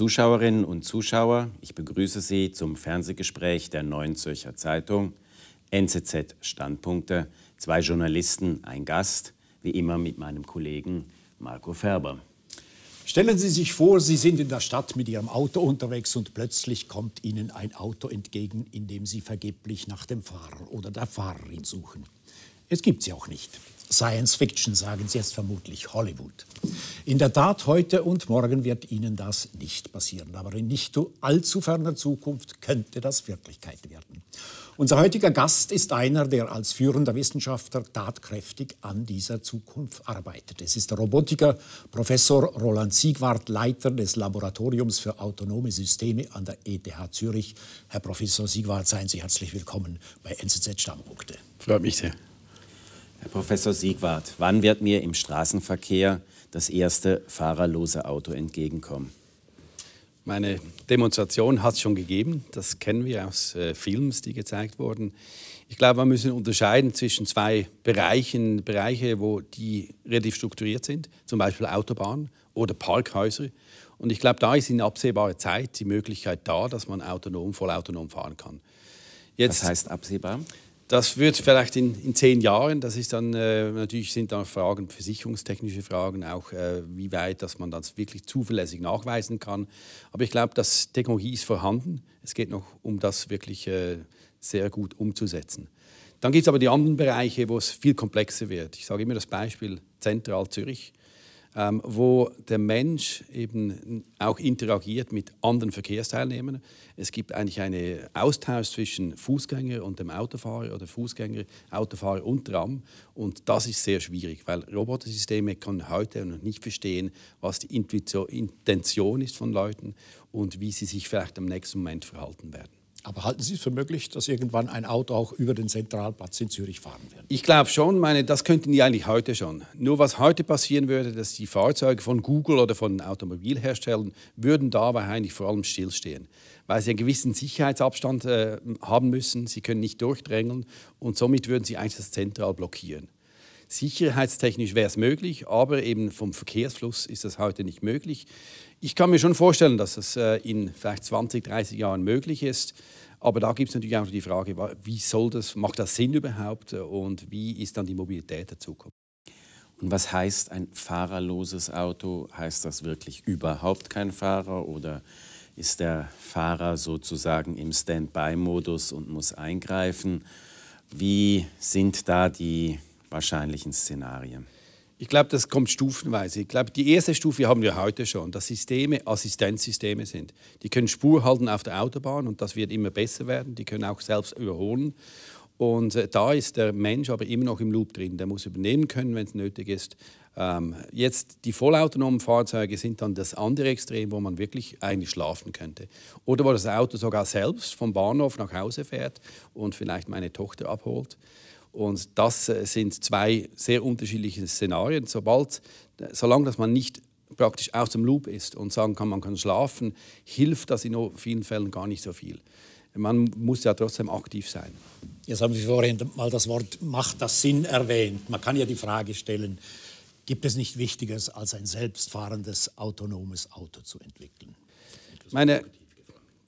Zuschauerinnen und Zuschauer, ich begrüße Sie zum Fernsehgespräch der Neuen Zürcher Zeitung. NZZ Standpunkte, zwei Journalisten, ein Gast, wie immer mit meinem Kollegen Marco Ferber. Stellen Sie sich vor, Sie sind in der Stadt mit Ihrem Auto unterwegs und plötzlich kommt Ihnen ein Auto entgegen, in dem Sie vergeblich nach dem Fahrer oder der Fahrerin suchen. Es gibt sie auch nicht. Science Fiction, sagen Sie jetzt vermutlich Hollywood. In der Tat, heute und morgen wird Ihnen das nicht passieren, aber in nicht allzu ferner Zukunft könnte das Wirklichkeit werden. Unser heutiger Gast ist einer, der als führender Wissenschaftler tatkräftig an dieser Zukunft arbeitet. Es ist der Robotiker Professor Roland Siegwart, Leiter des Laboratoriums für autonome Systeme an der ETH Zürich. Herr Professor Siegwart, seien Sie herzlich willkommen bei NZZ Stammpunkte. Freut mich sehr. Herr Professor Siegwart, wann wird mir im Straßenverkehr das erste fahrerlose Auto entgegenkommen? Meine Demonstration hat es schon gegeben. Das kennen wir aus äh, Films, die gezeigt wurden. Ich glaube, wir müssen unterscheiden zwischen zwei Bereichen. Bereiche, wo die relativ strukturiert sind, zum Beispiel Autobahnen oder Parkhäuser. Und ich glaube, da ist in absehbarer Zeit die Möglichkeit da, dass man autonom, vollautonom fahren kann. Jetzt, Was heißt absehbar? Das wird vielleicht in, in zehn Jahren, das ist dann äh, natürlich sind da Fragen, versicherungstechnische Fragen, auch äh, wie weit, dass man das wirklich zuverlässig nachweisen kann. Aber ich glaube, dass Technologie ist vorhanden. Es geht noch um das wirklich äh, sehr gut umzusetzen. Dann gibt es aber die anderen Bereiche, wo es viel komplexer wird. Ich sage immer das Beispiel Zentral Zürich ähm, wo der Mensch eben auch interagiert mit anderen Verkehrsteilnehmern. Es gibt eigentlich einen Austausch zwischen Fußgänger und dem Autofahrer oder Fußgänger, Autofahrer und Tram. Und das ist sehr schwierig, weil Robotersysteme können heute noch nicht verstehen, was die Intuition, Intention ist von Leuten und wie sie sich vielleicht am nächsten Moment verhalten werden. Aber halten Sie es für möglich, dass irgendwann ein Auto auch über den Zentralplatz in Zürich fahren wird? Ich glaube schon, meine, das könnten die eigentlich heute schon. Nur was heute passieren würde, dass die Fahrzeuge von Google oder von Automobilherstellern würden dabei eigentlich vor allem stillstehen, weil sie einen gewissen Sicherheitsabstand äh, haben müssen, sie können nicht durchdrängeln und somit würden sie eigentlich das Zentral blockieren. Sicherheitstechnisch wäre es möglich, aber eben vom Verkehrsfluss ist das heute nicht möglich. Ich kann mir schon vorstellen, dass das äh, in vielleicht 20, 30 Jahren möglich ist. Aber da gibt es natürlich auch die Frage, wie soll das, macht das Sinn überhaupt äh, und wie ist dann die Mobilität der Zukunft? Und was heißt ein fahrerloses Auto? Heißt das wirklich überhaupt kein Fahrer oder ist der Fahrer sozusagen im Standby-Modus und muss eingreifen? Wie sind da die wahrscheinlichen Szenarien? Ich glaube, das kommt stufenweise. Ich glaube, die erste Stufe haben wir heute schon, dass Systeme Assistenzsysteme sind. Die können Spur halten auf der Autobahn und das wird immer besser werden. Die können auch selbst überholen. Und äh, da ist der Mensch aber immer noch im Loop drin. Der muss übernehmen können, wenn es nötig ist. Ähm, jetzt die vollautonomen Fahrzeuge sind dann das andere Extrem, wo man wirklich eigentlich schlafen könnte. Oder wo das Auto sogar selbst vom Bahnhof nach Hause fährt und vielleicht meine Tochter abholt. Und das äh, sind zwei sehr unterschiedliche Szenarien. Sobald, solange dass man nicht praktisch aus dem Loop ist und sagen kann, man kann schlafen, hilft das in vielen Fällen gar nicht so viel. Man muss ja trotzdem aktiv sein. Jetzt haben Sie vorhin mal das Wort Macht das Sinn erwähnt. Man kann ja die Frage stellen, gibt es nicht Wichtigeres, als ein selbstfahrendes, autonomes Auto zu entwickeln? Meine,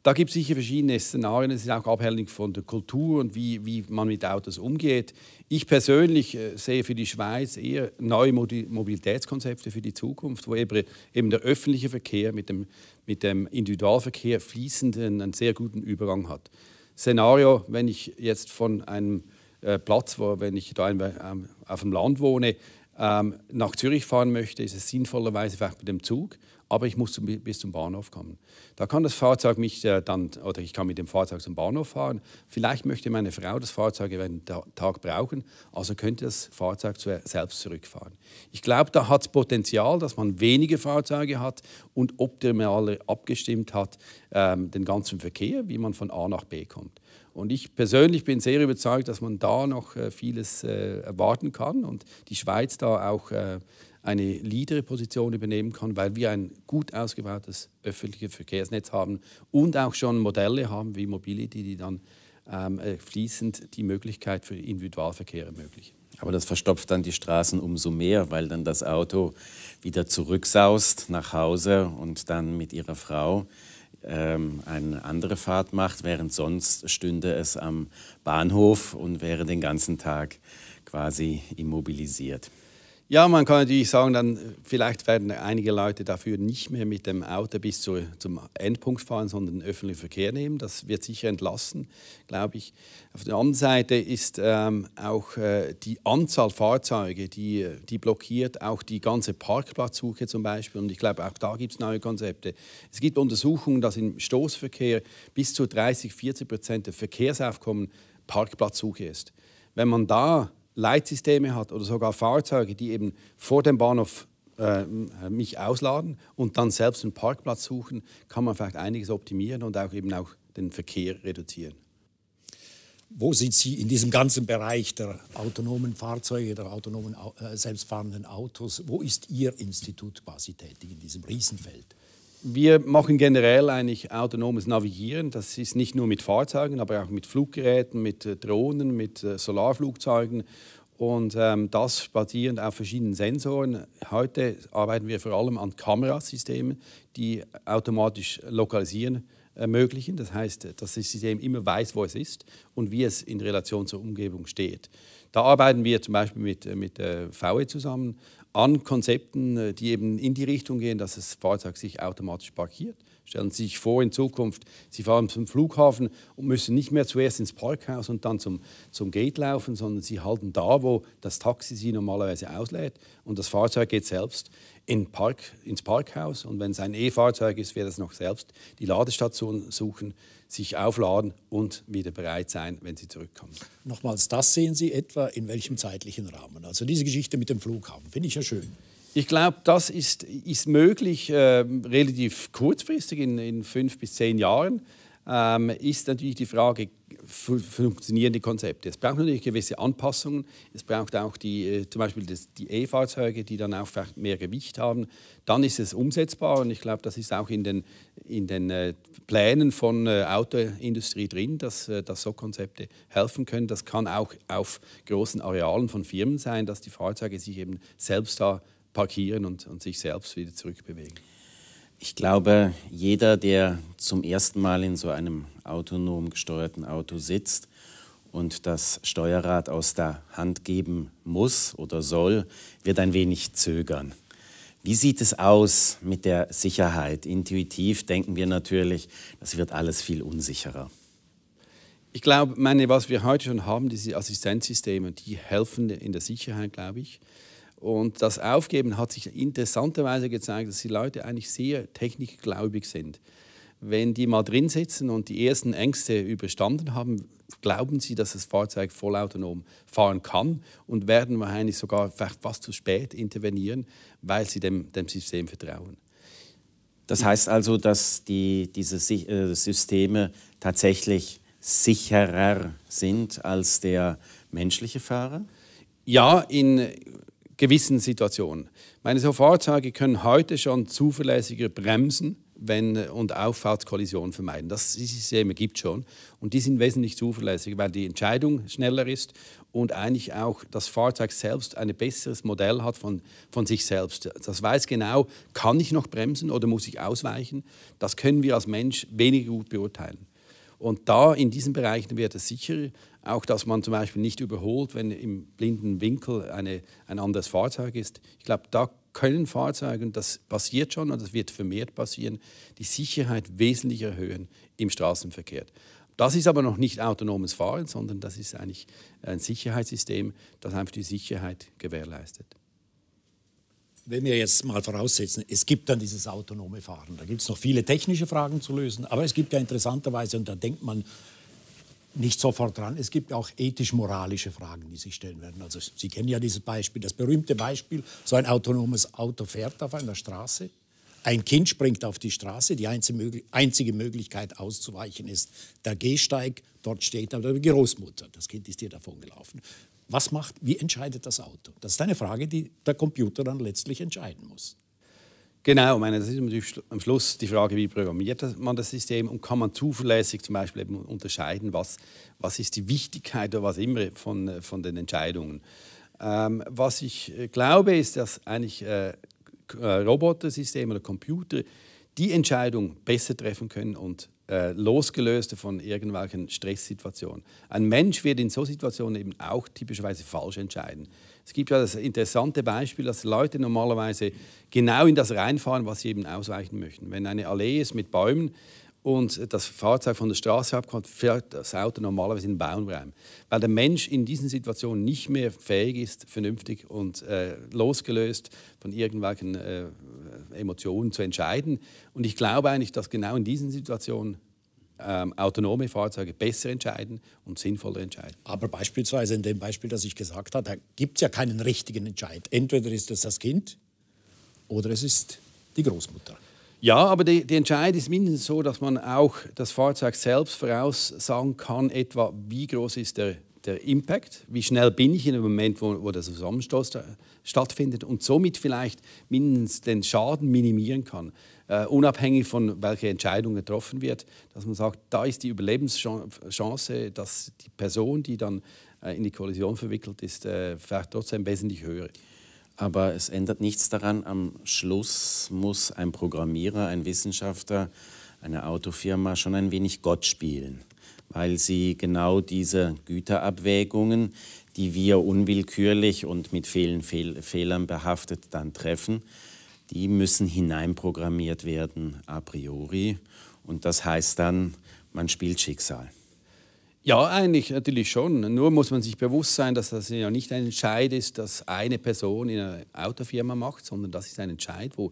da gibt es sicher verschiedene Szenarien. Es ist auch abhängig von der Kultur und wie, wie man mit Autos umgeht. Ich persönlich äh, sehe für die Schweiz eher neue Modi Mobilitätskonzepte für die Zukunft, wo eben, eben der öffentliche Verkehr mit dem, mit dem Individualverkehr fließenden einen sehr guten Übergang hat. Szenario, wenn ich jetzt von einem äh, Platz, wo, wenn ich da in, ähm, auf dem Land wohne, ähm, nach Zürich fahren möchte, ist es sinnvollerweise vielleicht mit dem Zug aber ich muss bis zum Bahnhof kommen. Da kann das Fahrzeug mich äh, dann, oder ich kann mit dem Fahrzeug zum Bahnhof fahren. Vielleicht möchte meine Frau das Fahrzeug während den Tag brauchen, also könnte das Fahrzeug selbst zurückfahren. Ich glaube, da hat es Potenzial, dass man weniger Fahrzeuge hat und optimal abgestimmt hat ähm, den ganzen Verkehr, wie man von A nach B kommt. Und ich persönlich bin sehr überzeugt, dass man da noch äh, vieles äh, erwarten kann und die Schweiz da auch äh, eine Leaderposition übernehmen kann, weil wir ein gut ausgebautes öffentliches Verkehrsnetz haben und auch schon Modelle haben wie Mobility, die dann ähm, äh, fließend die Möglichkeit für Individualverkehr ermöglichen. Aber das verstopft dann die Straßen umso mehr, weil dann das Auto wieder zurücksaust nach Hause und dann mit ihrer Frau ähm, eine andere Fahrt macht, während sonst stünde es am Bahnhof und wäre den ganzen Tag quasi immobilisiert. Ja, man kann natürlich sagen, dann äh, vielleicht werden einige Leute dafür nicht mehr mit dem Auto bis zu, zum Endpunkt fahren, sondern den öffentlichen Verkehr nehmen. Das wird sicher entlassen, glaube ich. Auf der anderen Seite ist ähm, auch äh, die Anzahl Fahrzeuge, die, äh, die blockiert, auch die ganze Parkplatzsuche zum Beispiel. Und ich glaube, auch da gibt es neue Konzepte. Es gibt Untersuchungen, dass im Stoßverkehr bis zu 30, 40 Prozent der Verkehrsaufkommen Parkplatzsuche ist. Wenn man da Leitsysteme hat oder sogar Fahrzeuge, die eben vor dem Bahnhof äh, mich ausladen und dann selbst einen Parkplatz suchen, kann man vielleicht einiges optimieren und auch eben auch den Verkehr reduzieren. Wo sind Sie in diesem ganzen Bereich der autonomen Fahrzeuge, der autonomen äh, selbstfahrenden Autos? Wo ist Ihr Institut quasi tätig in diesem Riesenfeld? wir machen generell eigentlich autonomes Navigieren. Das ist nicht nur mit Fahrzeugen, aber auch mit Fluggeräten, mit äh, Drohnen, mit äh, Solarflugzeugen. Und ähm, das basierend auf verschiedenen Sensoren. Heute arbeiten wir vor allem an Kamerasystemen, die automatisch lokalisieren ermöglichen. Das heißt, dass das System immer weiß, wo es ist und wie es in Relation zur Umgebung steht. Da arbeiten wir zum Beispiel mit, äh, mit VE zusammen, an Konzepten, äh, die eben in die Richtung gehen, dass das Fahrzeug sich automatisch parkiert. Stellen also Sie sich vor, in Zukunft, Sie fahren zum Flughafen und müssen nicht mehr zuerst ins Parkhaus und dann zum, zum Gate laufen, sondern Sie halten da, wo das Taxi Sie normalerweise auslädt und das Fahrzeug geht selbst in Park, ins Parkhaus. Und wenn es ein E-Fahrzeug ist, wird es noch selbst die Ladestation suchen, sich aufladen und wieder bereit sein, wenn Sie zurückkommen. Nochmals, das sehen Sie etwa in welchem zeitlichen Rahmen? Also diese Geschichte mit dem Flughafen finde ich ja schön. Ich glaube, das ist, ist möglich, äh, relativ kurzfristig, in, in, fünf bis zehn Jahren, ähm, ist natürlich die Frage, funktionieren die Konzepte. Es braucht natürlich gewisse Anpassungen. Es braucht auch die, äh, zum Beispiel das, die E-Fahrzeuge, die dann auch vielleicht mehr Gewicht haben. Dann ist es umsetzbar und ich glaube, das ist auch in den, in den äh, Plänen von äh, Autoindustrie drin, dass, äh, dass so Konzepte helfen können. Das kann auch auf großen Arealen von Firmen sein, dass die Fahrzeuge sich eben selbst da parkieren und, und sich selbst wieder zurückbewegen? Ich glaube, jeder, der zum ersten Mal in so einem autonom gesteuerten Auto sitzt und das Steuerrad aus der Hand geben muss oder soll, wird ein wenig zögern. Wie sieht es aus mit der Sicherheit? Intuitiv denken wir natürlich, das wird alles viel unsicherer. Ich glaube, meine, was wir heute schon haben, diese Assistenzsysteme, die helfen in der Sicherheit, glaube ich. Und das Aufgeben hat sich interessanterweise gezeigt, dass die Leute eigentlich sehr technikgläubig sind. Wenn die mal drin sitzen und die ersten Ängste überstanden haben, glauben sie, dass das Fahrzeug vollautonom fahren kann und werden wahrscheinlich sogar fast zu spät intervenieren, weil sie dem, dem System vertrauen. Das heißt also, dass die, diese äh, Systeme tatsächlich sicherer sind als der menschliche Fahrer? Ja, in gewissen Situationen. Meine Sofortsage können heute schon zuverlässiger bremsen wenn, äh, und Auffahrtskollisionen vermeiden. Das Systeme gibt es schon und die sind wesentlich zuverlässiger, weil die Entscheidung schneller ist und eigentlich auch das Fahrzeug selbst ein besseres Modell hat von, von sich selbst. Das weiß genau, kann ich noch bremsen oder muss ich ausweichen? Das können wir als Mensch weniger gut beurteilen. Und da in diesen Bereichen wird es sicher auch, dass man zum Beispiel nicht überholt, wenn im blinden Winkel eine, ein anderes Fahrzeug ist. Ich glaube, da können Fahrzeuge, und das passiert schon und das wird vermehrt passieren, die Sicherheit wesentlich erhöhen im Straßenverkehr. Das ist aber noch nicht autonomes Fahren, sondern das ist eigentlich ein Sicherheitssystem, das einfach die Sicherheit gewährleistet wenn wir jetzt mal voraussetzen, es gibt dann dieses autonome Fahren. Da gibt es noch viele technische Fragen zu lösen, aber es gibt ja interessanterweise, und da denkt man nicht sofort dran, es gibt auch ethisch-moralische Fragen, die sich stellen werden. Also Sie kennen ja dieses Beispiel, das berühmte Beispiel, so ein autonomes Auto fährt auf einer Straße, ein Kind springt auf die Straße, die einzige Möglichkeit auszuweichen ist der Gehsteig, dort steht aber die Großmutter, das Kind ist hier gelaufen. Was macht, wie entscheidet das Auto? Das ist eine Frage, die der Computer dann letztlich entscheiden muss. Genau, meine, das ist natürlich am Schluss die Frage, wie programmiert man das System und kann man zuverlässig zum Beispiel eben unterscheiden, was, was ist die Wichtigkeit oder was immer von, von den Entscheidungen. Ähm, was ich äh, glaube, ist, dass eigentlich äh, äh, Robotersysteme oder Computer die Entscheidung besser treffen können und äh, losgelöst von irgendwelchen Stresssituationen. Ein Mensch wird in so Situationen eben auch typischerweise falsch entscheiden. Es gibt ja das interessante Beispiel, dass Leute normalerweise genau in das reinfahren, was sie eben ausweichen möchten. Wenn eine Allee ist mit Bäumen, und das Fahrzeug von der Straße abkommt, fährt das Auto normalerweise in den Baumraum. Weil der Mensch in diesen Situationen nicht mehr fähig ist, vernünftig und äh, losgelöst von irgendwelchen äh, Emotionen zu entscheiden. Und ich glaube eigentlich, dass genau in diesen Situationen ähm, autonome Fahrzeuge besser entscheiden und sinnvoller entscheiden. Aber beispielsweise in dem Beispiel, das ich gesagt habe, da gibt es ja keinen richtigen Entscheid. Entweder ist es das Kind oder es ist die Großmutter. Ja, aber die, die Entscheidung ist mindestens so, dass man auch das Fahrzeug selbst voraussagen kann, etwa wie groß ist der, der Impact, wie schnell bin ich in dem Moment, wo, wo der Zusammenstoß da, stattfindet und somit vielleicht mindestens den Schaden minimieren kann, äh, unabhängig von welcher Entscheidung getroffen wird, dass man sagt, da ist die Überlebenschance, dass die Person, die dann äh, in die Kollision verwickelt ist, äh, vielleicht trotzdem wesentlich höher ist. Aber es ändert nichts daran, am Schluss muss ein Programmierer, ein Wissenschaftler, eine Autofirma schon ein wenig Gott spielen, weil sie genau diese Güterabwägungen, die wir unwillkürlich und mit vielen Fehl Fehlern behaftet dann treffen, die müssen hineinprogrammiert werden a priori. Und das heißt dann, man spielt Schicksal. Ja, eigentlich äh, natürlich schon. Nur muss man sich bewusst sein, dass das ja nicht ein Entscheid ist, dass eine Person in einer Autofirma macht, sondern das ist ein Entscheid, wo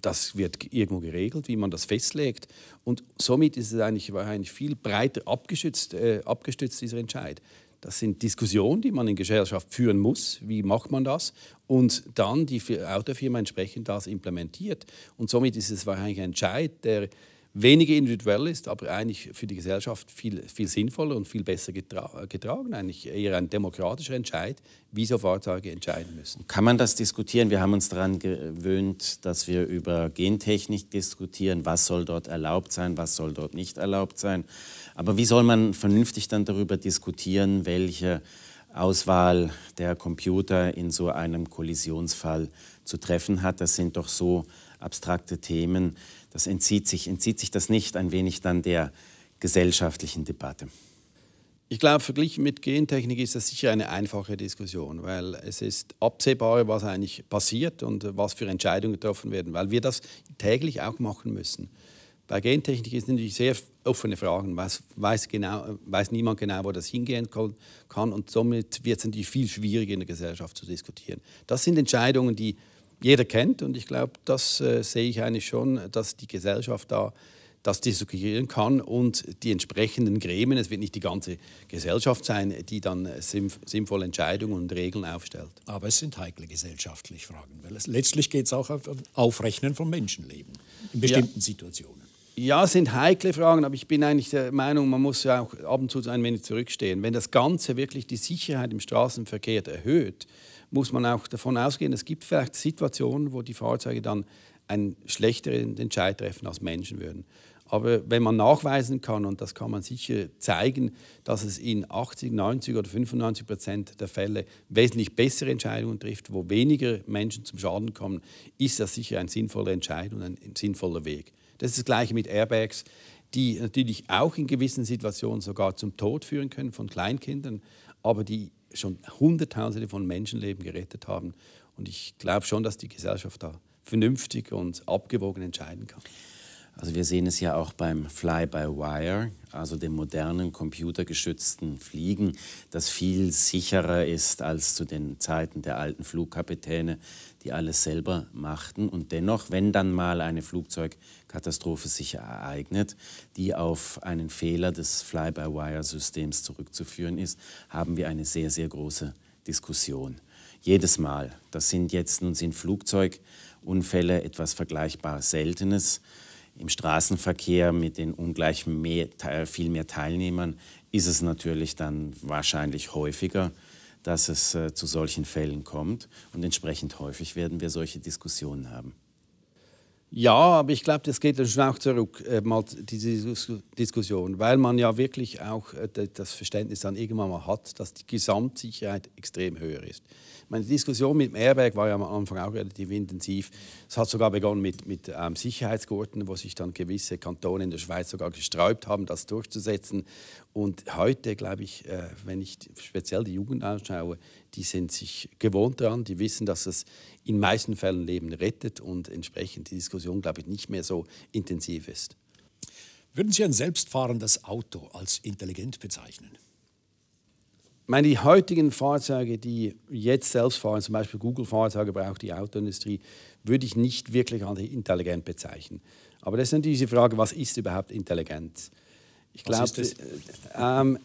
das wird irgendwo geregelt, wie man das festlegt. Und somit ist es eigentlich wahrscheinlich viel breiter abgestützt, äh, abgestützt dieser Entscheid. Das sind Diskussionen, die man in Gesellschaft führen muss. Wie macht man das? Und dann die Autofirma entsprechend das implementiert. Und somit ist es wahrscheinlich ein Entscheid, der weniger individuell ist, aber eigentlich für die Gesellschaft viel, viel sinnvoller und viel besser getra getragen. Eigentlich eher ein demokratischer Entscheid, wie so Fahrzeuge entscheiden müssen. Kann man das diskutieren? Wir haben uns daran gewöhnt, dass wir über Gentechnik diskutieren. Was soll dort erlaubt sein, was soll dort nicht erlaubt sein? Aber wie soll man vernünftig dann darüber diskutieren, welche Auswahl der Computer in so einem Kollisionsfall zu treffen hat? Das sind doch so abstrakte Themen das entzieht sich, entzieht sich das nicht ein wenig dann der gesellschaftlichen Debatte? Ich glaube, verglichen mit Gentechnik ist das sicher eine einfache Diskussion, weil es ist absehbar, was eigentlich passiert und was für Entscheidungen getroffen werden, weil wir das täglich auch machen müssen. Bei Gentechnik ist natürlich sehr offene Fragen, weiß, weiß, genau, weiß niemand genau, wo das hingehen kann und somit wird es natürlich viel schwieriger in der Gesellschaft zu diskutieren. Das sind Entscheidungen, die jeder kennt. Und ich glaube, das äh, sehe ich eigentlich schon, dass die Gesellschaft da das diskutieren kann und die entsprechenden Gremien, es wird nicht die ganze Gesellschaft sein, die dann äh, sinnvolle Entscheidungen und Regeln aufstellt. Aber es sind heikle gesellschaftliche Fragen, weil es, letztlich geht es auch auf Aufrechnen von Menschenleben in bestimmten ja. Situationen. Ja, es sind heikle Fragen, aber ich bin eigentlich der Meinung, man muss ja auch ab und zu ein wenig zurückstehen. Wenn das Ganze wirklich die Sicherheit im Straßenverkehr erhöht, muss man auch davon ausgehen, es gibt vielleicht Situationen, wo die Fahrzeuge dann einen schlechteren Entscheid treffen als Menschen würden. Aber wenn man nachweisen kann, und das kann man sicher zeigen, dass es in 80, 90 oder 95 Prozent der Fälle wesentlich bessere Entscheidungen trifft, wo weniger Menschen zum Schaden kommen, ist das sicher ein sinnvoller Entscheid und ein sinnvoller Weg. Das ist das Gleiche mit Airbags, die natürlich auch in gewissen Situationen sogar zum Tod führen können von Kleinkindern, aber die schon Hunderttausende von Menschenleben gerettet haben. Und ich glaube schon, dass die Gesellschaft da vernünftig und abgewogen entscheiden kann. Also wir sehen es ja auch beim Fly-by-Wire, also dem modernen computergeschützten Fliegen, das viel sicherer ist als zu den Zeiten der alten Flugkapitäne, die alles selber machten. Und dennoch, wenn dann mal eine Flugzeugkatastrophe sich ereignet, die auf einen Fehler des Fly-by-Wire-Systems zurückzuführen ist, haben wir eine sehr, sehr große Diskussion. Jedes Mal. Das sind jetzt nun sind Flugzeugunfälle etwas vergleichbar Seltenes im Straßenverkehr mit den ungleich mehr, viel mehr Teilnehmern ist es natürlich dann wahrscheinlich häufiger, dass es äh, zu solchen Fällen kommt. Und entsprechend häufig werden wir solche Diskussionen haben. Ja, aber ich glaube, das geht dann schon auch zurück, äh, mal diese Diskussion, weil man ja wirklich auch äh, das Verständnis dann irgendwann mal hat, dass die Gesamtsicherheit extrem höher ist meine, Diskussion mit dem Airbag war ja am Anfang auch relativ intensiv. Es hat sogar begonnen mit, mit ähm, Sicherheitsgurten, wo sich dann gewisse Kantone in der Schweiz sogar gesträubt haben, das durchzusetzen. Und heute, glaube ich, äh, wenn ich speziell die Jugend anschaue, die sind sich gewohnt daran, die wissen, dass es in meisten Fällen Leben rettet und entsprechend die Diskussion, glaube ich, nicht mehr so intensiv ist. Würden Sie ein selbstfahrendes Auto als intelligent bezeichnen? meine, die heutigen Fahrzeuge, die jetzt selbst fahren, zum Beispiel Google-Fahrzeuge braucht die Autoindustrie, würde ich nicht wirklich als intelligent bezeichnen. Aber das ist natürlich die Frage, was ist überhaupt Intelligenz? Ich glaube, äh, ähm,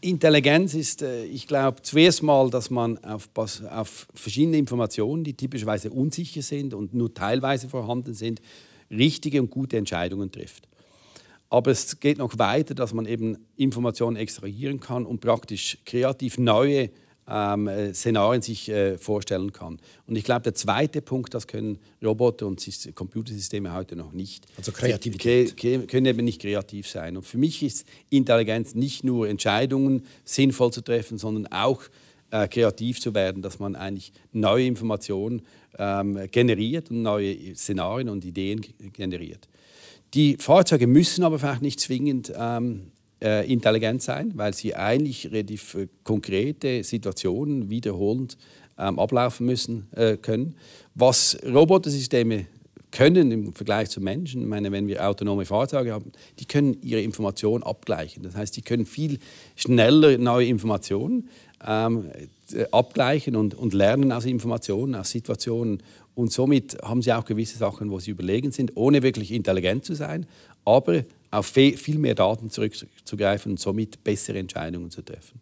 Intelligenz ist, äh, ich glaube, zuerst mal, dass man auf, auf verschiedene Informationen, die typischerweise unsicher sind und nur teilweise vorhanden sind, richtige und gute Entscheidungen trifft. Aber es geht noch weiter, dass man eben Informationen extrahieren kann und praktisch kreativ neue ähm, äh, Szenarien sich äh, vorstellen kann. Und ich glaube, der zweite Punkt, das können Roboter und Sy Computersysteme heute noch nicht. Also Kreativität. Sie können eben nicht kreativ sein. Und für mich ist Intelligenz nicht nur Entscheidungen sinnvoll zu treffen, sondern auch äh, kreativ zu werden, dass man eigentlich neue Informationen ähm, generiert und neue Szenarien und Ideen generiert. Die Fahrzeuge müssen aber vielleicht nicht zwingend ähm, äh, intelligent sein, weil sie eigentlich relativ äh, konkrete Situationen wiederholend ähm, ablaufen müssen äh, können. Was Robotersysteme können im Vergleich zu Menschen, ich meine, wenn wir autonome Fahrzeuge haben, die können ihre Informationen abgleichen. Das heißt, die können viel schneller neue Informationen ähm, äh, abgleichen und, und lernen aus Informationen, aus Situationen und somit haben sie auch gewisse Sachen, wo sie überlegen sind, ohne wirklich intelligent zu sein, aber auf viel mehr Daten zurückzugreifen und somit bessere Entscheidungen zu treffen.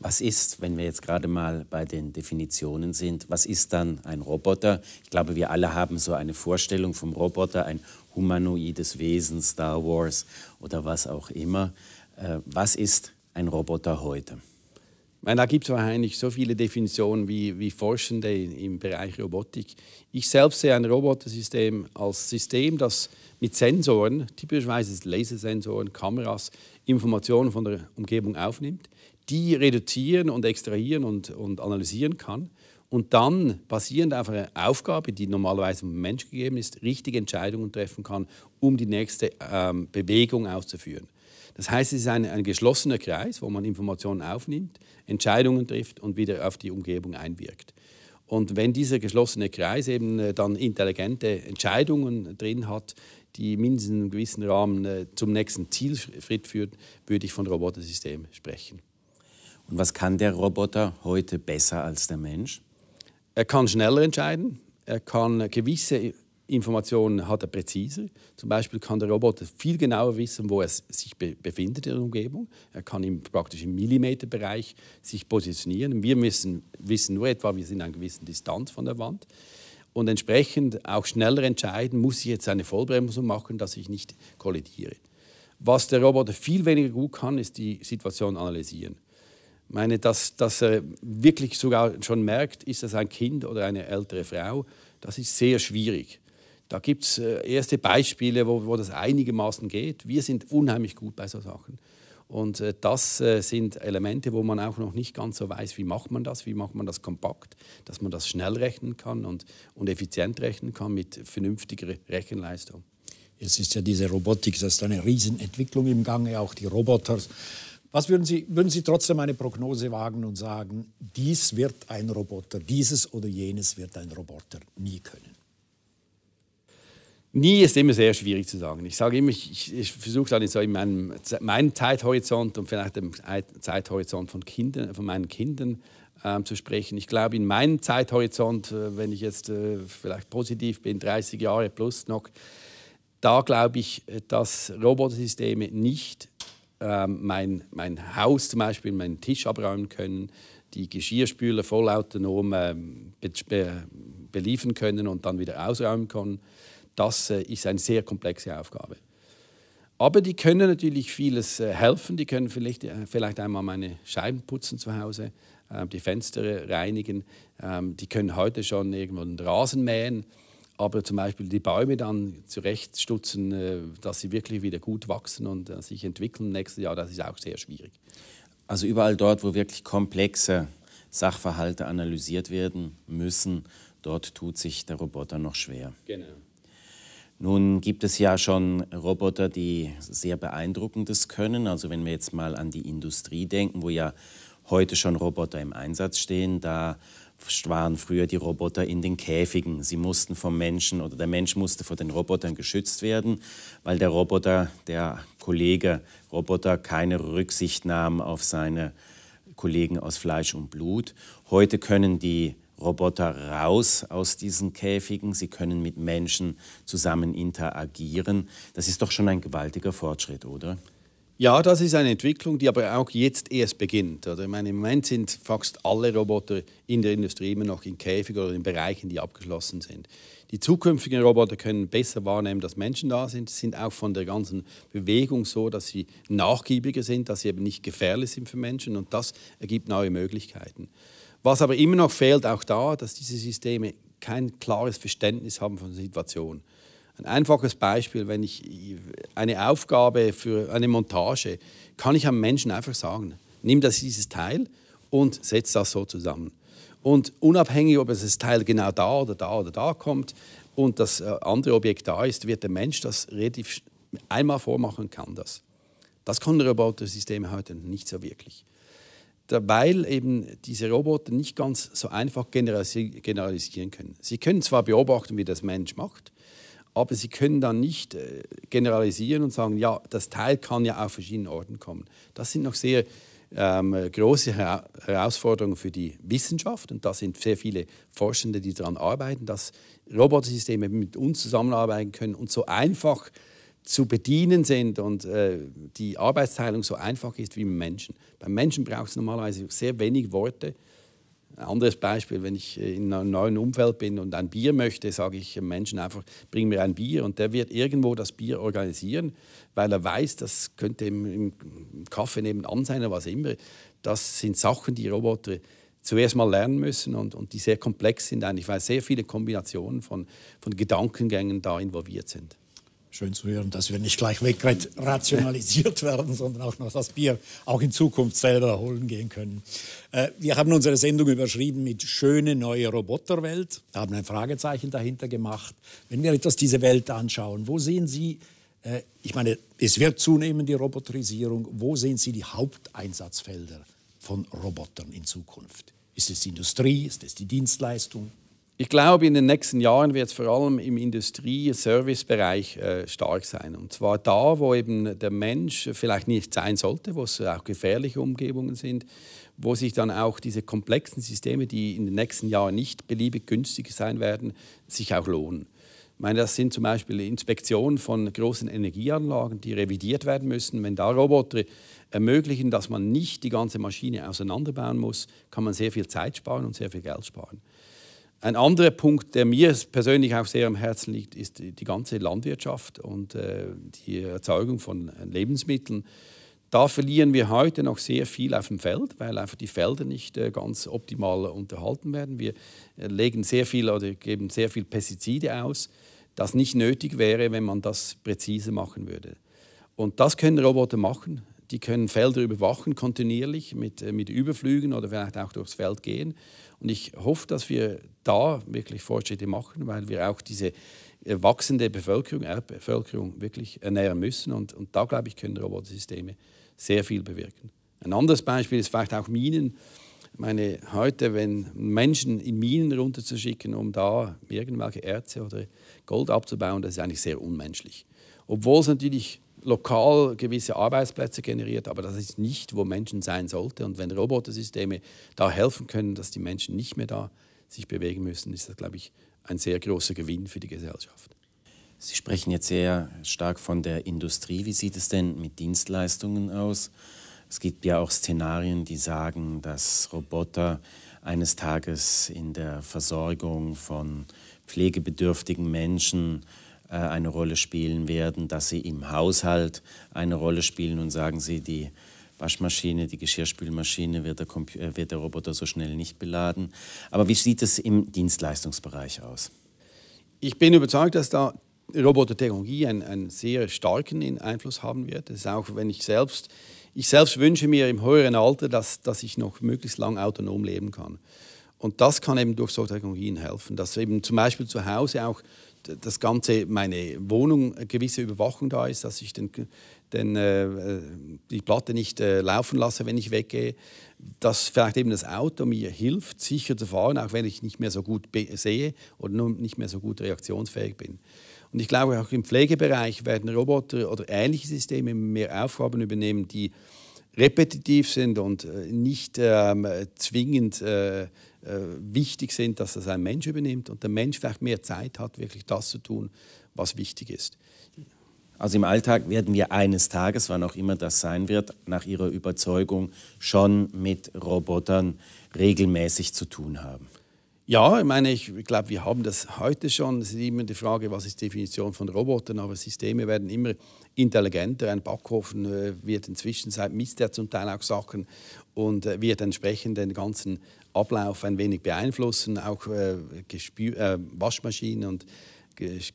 Was ist, wenn wir jetzt gerade mal bei den Definitionen sind, was ist dann ein Roboter? Ich glaube, wir alle haben so eine Vorstellung vom Roboter, ein humanoides Wesen, Star Wars oder was auch immer. Äh, was ist ein Roboter heute? da gibt es wahrscheinlich so viele Definitionen wie, wie Forschende im Bereich Robotik. Ich selbst sehe ein Robotersystem als System, das mit Sensoren, typischerweise Lasersensoren, Kameras, Informationen von der Umgebung aufnimmt, die reduzieren und extrahieren und, und analysieren kann und dann basierend auf einer Aufgabe, die normalerweise vom Mensch gegeben ist, richtige Entscheidungen treffen kann, um die nächste ähm, Bewegung auszuführen. Das heißt, es ist ein, ein geschlossener Kreis, wo man Informationen aufnimmt, Entscheidungen trifft und wieder auf die Umgebung einwirkt. Und wenn dieser geschlossene Kreis eben äh, dann intelligente Entscheidungen drin hat, die mindestens in einem gewissen Rahmen äh, zum nächsten Zielschritt führen, würde ich von Robotersystem sprechen. Und was kann der Roboter heute besser als der Mensch? Er kann schneller entscheiden, er kann gewisse Informationen hat er präziser. Zum Beispiel kann der Roboter viel genauer wissen, wo er sich befindet in der Umgebung. Er kann im, praktisch im Millimeterbereich sich positionieren. Wir müssen, wissen nur etwa, wir sind an einer gewissen Distanz von der Wand. Und entsprechend auch schneller entscheiden, muss ich jetzt eine Vollbremsung machen, dass ich nicht kollidiere. Was der Roboter viel weniger gut kann, ist die Situation analysieren meine, dass, dass er wirklich sogar schon merkt, ist das ein Kind oder eine ältere Frau, das ist sehr schwierig. Da gibt es äh, erste Beispiele, wo, wo das einigermaßen geht. Wir sind unheimlich gut bei so Sachen. Und äh, das äh, sind Elemente, wo man auch noch nicht ganz so weiß, wie macht man das, wie macht man das kompakt, dass man das schnell rechnen kann und, und effizient rechnen kann mit vernünftiger Rechenleistung. Jetzt ist ja diese Robotik, das ist eine Riesenentwicklung im Gange, auch die Roboter. Was würden Sie, würden Sie trotzdem eine Prognose wagen und sagen, dies wird ein Roboter, dieses oder jenes wird ein Roboter nie können? Nie ist immer sehr schwierig zu sagen. Ich sage immer, ich, ich versuche dann so in meinem, meinem Zeithorizont und vielleicht dem Zeithorizont von, Kindern, von meinen Kindern ähm, zu sprechen. Ich glaube, in meinem Zeithorizont, äh, wenn ich jetzt äh, vielleicht positiv bin, 30 Jahre plus noch, da glaube ich, äh, dass Robotersysteme nicht ähm, mein, mein Haus zum Beispiel, meinen Tisch abräumen können, die Geschirrspüler vollautonom ähm, be be beliefern können und dann wieder ausräumen können. Das äh, ist eine sehr komplexe Aufgabe. Aber die können natürlich vieles äh, helfen. Die können vielleicht, äh, vielleicht einmal meine Scheiben putzen zu Hause, ähm, die Fenster reinigen. Ähm, die können heute schon irgendwo einen Rasen mähen. Aber zum Beispiel die Bäume dann zurechtstutzen, dass sie wirklich wieder gut wachsen und sich entwickeln nächstes Jahr, das ist auch sehr schwierig. Also überall dort, wo wirklich komplexe Sachverhalte analysiert werden müssen, dort tut sich der Roboter noch schwer. Genau. Nun gibt es ja schon Roboter, die sehr beeindruckendes können. Also wenn wir jetzt mal an die Industrie denken, wo ja heute schon Roboter im Einsatz stehen, da waren früher die Roboter in den Käfigen. Sie mussten vom Menschen oder der Mensch musste vor den Robotern geschützt werden, weil der Roboter, der Kollege Roboter keine Rücksicht nahm auf seine Kollegen aus Fleisch und Blut. Heute können die Roboter raus aus diesen Käfigen, sie können mit Menschen zusammen interagieren. Das ist doch schon ein gewaltiger Fortschritt, oder? Ja, das ist eine Entwicklung, die aber auch jetzt erst beginnt. Oder? Ich meine, Im Moment sind fast alle Roboter in der Industrie immer noch in Käfigen oder in Bereichen, die abgeschlossen sind. Die zukünftigen Roboter können besser wahrnehmen, dass Menschen da sind, sind auch von der ganzen Bewegung so, dass sie nachgiebiger sind, dass sie eben nicht gefährlich sind für Menschen und das ergibt neue Möglichkeiten. Was aber immer noch fehlt, auch da, dass diese Systeme kein klares Verständnis haben von der Situation. Ein einfaches Beispiel, wenn ich eine Aufgabe für eine Montage, kann ich einem Menschen einfach sagen, nimm das dieses Teil und setz das so zusammen. Und unabhängig, ob das Teil genau da oder da oder da kommt und das äh, andere Objekt da ist, wird der Mensch das relativ einmal vormachen und kann das. Das können Robotersysteme heute nicht so wirklich weil eben diese Roboter nicht ganz so einfach generalisieren können. Sie können zwar beobachten, wie das Mensch macht, aber sie können dann nicht äh, generalisieren und sagen, ja, das Teil kann ja auf verschiedenen Orten kommen. Das sind noch sehr ähm, große Herausforderungen für die Wissenschaft und da sind sehr viele Forschende, die daran arbeiten, dass Robotersysteme mit uns zusammenarbeiten können und so einfach zu bedienen sind und äh, die Arbeitsteilung so einfach ist wie beim Menschen. Beim Menschen braucht es normalerweise sehr wenig Worte. Ein anderes Beispiel, wenn ich in einem neuen Umfeld bin und ein Bier möchte, sage ich dem Menschen einfach, bring mir ein Bier und der wird irgendwo das Bier organisieren, weil er weiß, das könnte im, im Kaffee nebenan sein oder was immer. Das sind Sachen, die Roboter zuerst mal lernen müssen und, und die sehr komplex sind eigentlich, weil sehr viele Kombinationen von, von Gedankengängen da involviert sind. Schön zu hören, dass wir nicht gleich wegrationalisiert werden, sondern auch noch das Bier auch in Zukunft selber holen gehen können. Äh, wir haben unsere Sendung überschrieben mit schöne neue Roboterwelt, wir haben ein Fragezeichen dahinter gemacht. Wenn wir etwas diese Welt anschauen, wo sehen Sie, äh, ich meine, es wird zunehmen die Roboterisierung, wo sehen Sie die Haupteinsatzfelder von Robotern in Zukunft? Ist es die Industrie, ist es die Dienstleistung, ich glaube, in den nächsten Jahren wird es vor allem im Industrie-Service-Bereich äh, stark sein. Und zwar da, wo eben der Mensch vielleicht nicht sein sollte, wo es auch gefährliche Umgebungen sind, wo sich dann auch diese komplexen Systeme, die in den nächsten Jahren nicht beliebig günstig sein werden, sich auch lohnen. Ich meine, das sind zum Beispiel Inspektionen von großen Energieanlagen, die revidiert werden müssen. Wenn da Roboter ermöglichen, dass man nicht die ganze Maschine auseinanderbauen muss, kann man sehr viel Zeit sparen und sehr viel Geld sparen. Ein anderer Punkt, der mir persönlich auch sehr am Herzen liegt, ist die ganze Landwirtschaft und äh, die Erzeugung von äh, Lebensmitteln. Da verlieren wir heute noch sehr viel auf dem Feld, weil einfach die Felder nicht äh, ganz optimal unterhalten werden. Wir äh, legen sehr viel oder geben sehr viel Pestizide aus, das nicht nötig wäre, wenn man das präzise machen würde. Und das können Roboter machen. Die können Felder überwachen kontinuierlich mit, äh, mit Überflügen oder vielleicht auch durchs Feld gehen. Und ich hoffe, dass wir da wirklich Fortschritte machen, weil wir auch diese äh, wachsende Bevölkerung, Erdbevölkerung wirklich ernähren müssen. Und, und da, glaube ich, können Robotersysteme sehr viel bewirken. Ein anderes Beispiel ist vielleicht auch Minen. Ich meine, heute, wenn Menschen in Minen runterzuschicken, um da irgendwelche Erze oder Gold abzubauen, das ist eigentlich sehr unmenschlich. Obwohl es natürlich lokal gewisse Arbeitsplätze generiert, aber das ist nicht, wo Menschen sein sollte. Und wenn Robotersysteme da helfen können, dass die Menschen nicht mehr da sich bewegen müssen, ist das, glaube ich, ein sehr großer Gewinn für die Gesellschaft. Sie sprechen jetzt sehr stark von der Industrie. Wie sieht es denn mit Dienstleistungen aus? Es gibt ja auch Szenarien, die sagen, dass Roboter eines Tages in der Versorgung von pflegebedürftigen Menschen äh, eine Rolle spielen werden, dass sie im Haushalt eine Rolle spielen und sagen sie, die Waschmaschine, die Geschirrspülmaschine wird der, Computer, äh, wird der Roboter so schnell nicht beladen. Aber wie sieht es im Dienstleistungsbereich aus? Ich bin überzeugt, dass da Robotertechnologie einen, einen sehr starken Einfluss haben wird. Das ist auch, wenn ich selbst, ich selbst wünsche mir im höheren Alter, dass, dass ich noch möglichst lang autonom leben kann. Und das kann eben durch solche Technologien helfen, dass eben zum Beispiel zu Hause auch das Ganze, meine Wohnung, eine äh, gewisse Überwachung da ist, dass ich den, den, äh, äh, die Platte nicht äh, laufen lasse, wenn ich weggehe. Dass vielleicht eben das Auto mir hilft, sicher zu fahren, auch wenn ich nicht mehr so gut sehe oder nur nicht mehr so gut reaktionsfähig bin. Und ich glaube, auch im Pflegebereich werden Roboter oder ähnliche Systeme mehr Aufgaben übernehmen, die repetitiv sind und äh, nicht ähm, zwingend äh, äh, wichtig sind, dass das ein Mensch übernimmt und der Mensch vielleicht mehr Zeit hat, wirklich das zu tun, was wichtig ist. Also im Alltag werden wir eines Tages, wann auch immer das sein wird, nach Ihrer Überzeugung schon mit Robotern regelmäßig zu tun haben. Ja, ich meine, ich glaube, wir haben das heute schon. Es ist immer die Frage, was ist die Definition von Robotern? Aber Systeme werden immer intelligenter. Ein Backofen äh, wird inzwischen misst er zum Teil auch Sachen und äh, wird entsprechend den ganzen Ablauf ein wenig beeinflussen. Auch äh, äh, Waschmaschinen und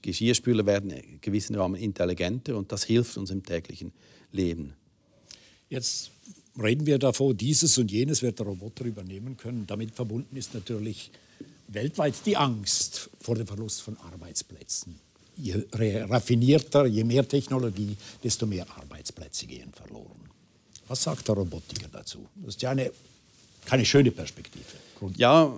Geschirrspüler werden in gewissen Rahmen intelligenter und das hilft uns im täglichen Leben. Jetzt reden wir davon, dieses und jenes wird der Roboter übernehmen können. Damit verbunden ist natürlich weltweit die Angst vor dem Verlust von Arbeitsplätzen. Je raffinierter, je mehr Technologie, desto mehr Arbeitsplätze gehen verloren. Was sagt der Robotiker dazu? Das ist ja eine keine schöne Perspektive. Ja,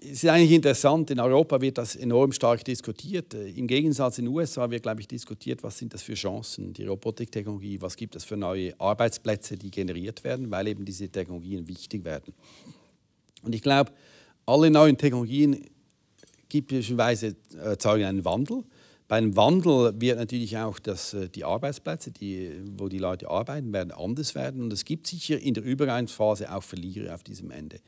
es ist eigentlich interessant, in Europa wird das enorm stark diskutiert. Äh, Im Gegensatz in den USA wird, glaube ich, diskutiert, was sind das für Chancen, die Robotiktechnologie, was gibt es für neue Arbeitsplätze, die generiert werden, weil eben diese Technologien wichtig werden. Und ich glaube, alle neuen Technologien gibt Weise erzeugen äh, einen Wandel. Beim Wandel wird natürlich auch das, äh, die Arbeitsplätze, die, wo die Leute arbeiten, werden anders werden. Und es gibt sicher in der Übergangsphase auch Verlierer auf diesem Ende.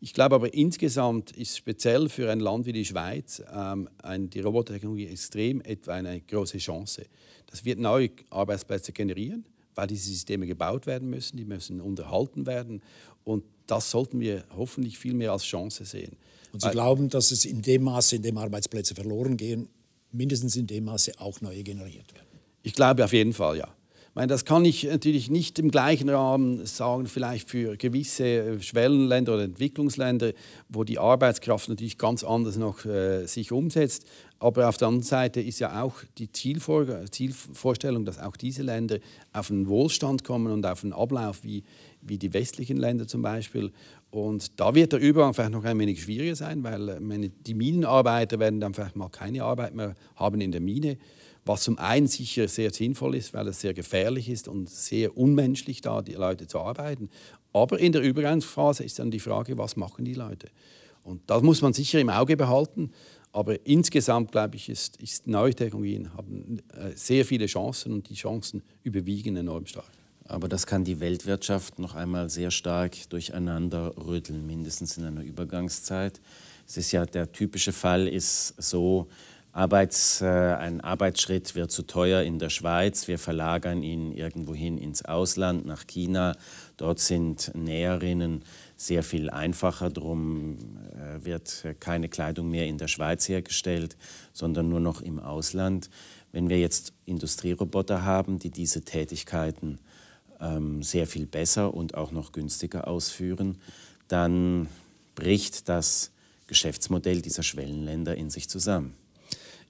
Ich glaube aber insgesamt ist speziell für ein Land wie die Schweiz ähm, ein, die Robotertechnologie extrem etwa eine große Chance. Das wird neue Arbeitsplätze generieren, weil diese Systeme gebaut werden müssen, die müssen unterhalten werden. Und das sollten wir hoffentlich viel mehr als Chance sehen. Und Sie weil, glauben, dass es in dem Maße, in dem Arbeitsplätze verloren gehen, mindestens in dem Maße auch neue generiert werden. Ich glaube auf jeden Fall, ja. Ich meine, das kann ich natürlich nicht im gleichen Rahmen sagen, vielleicht für gewisse äh, Schwellenländer oder Entwicklungsländer, wo die Arbeitskraft natürlich ganz anders noch äh, sich umsetzt. Aber auf der anderen Seite ist ja auch die Zielvor Zielvorstellung, dass auch diese Länder auf einen Wohlstand kommen und auf einen Ablauf wie, wie die westlichen Länder zum Beispiel. Und da wird der Übergang vielleicht noch ein wenig schwieriger sein, weil äh, die Minenarbeiter werden dann vielleicht mal keine Arbeit mehr haben in der Mine, was zum einen sicher sehr sinnvoll ist, weil es sehr gefährlich ist und sehr unmenschlich da, die Leute zu arbeiten. Aber in der Übergangsphase ist dann die Frage, was machen die Leute? Und das muss man sicher im Auge behalten. Aber insgesamt, glaube ich, ist, ist neue Technologien haben äh, sehr viele Chancen und die Chancen überwiegen enorm stark. Aber das kann die Weltwirtschaft noch einmal sehr stark durcheinander rütteln, mindestens in einer Übergangszeit. Es ist ja der typische Fall ist so, Arbeits, äh, ein Arbeitsschritt wird zu teuer in der Schweiz, wir verlagern ihn irgendwohin ins Ausland, nach China. Dort sind Näherinnen sehr viel einfacher, darum äh, wird keine Kleidung mehr in der Schweiz hergestellt, sondern nur noch im Ausland. Wenn wir jetzt Industrieroboter haben, die diese Tätigkeiten äh, ähm, sehr viel besser und auch noch günstiger ausführen, dann bricht das Geschäftsmodell dieser Schwellenländer in sich zusammen.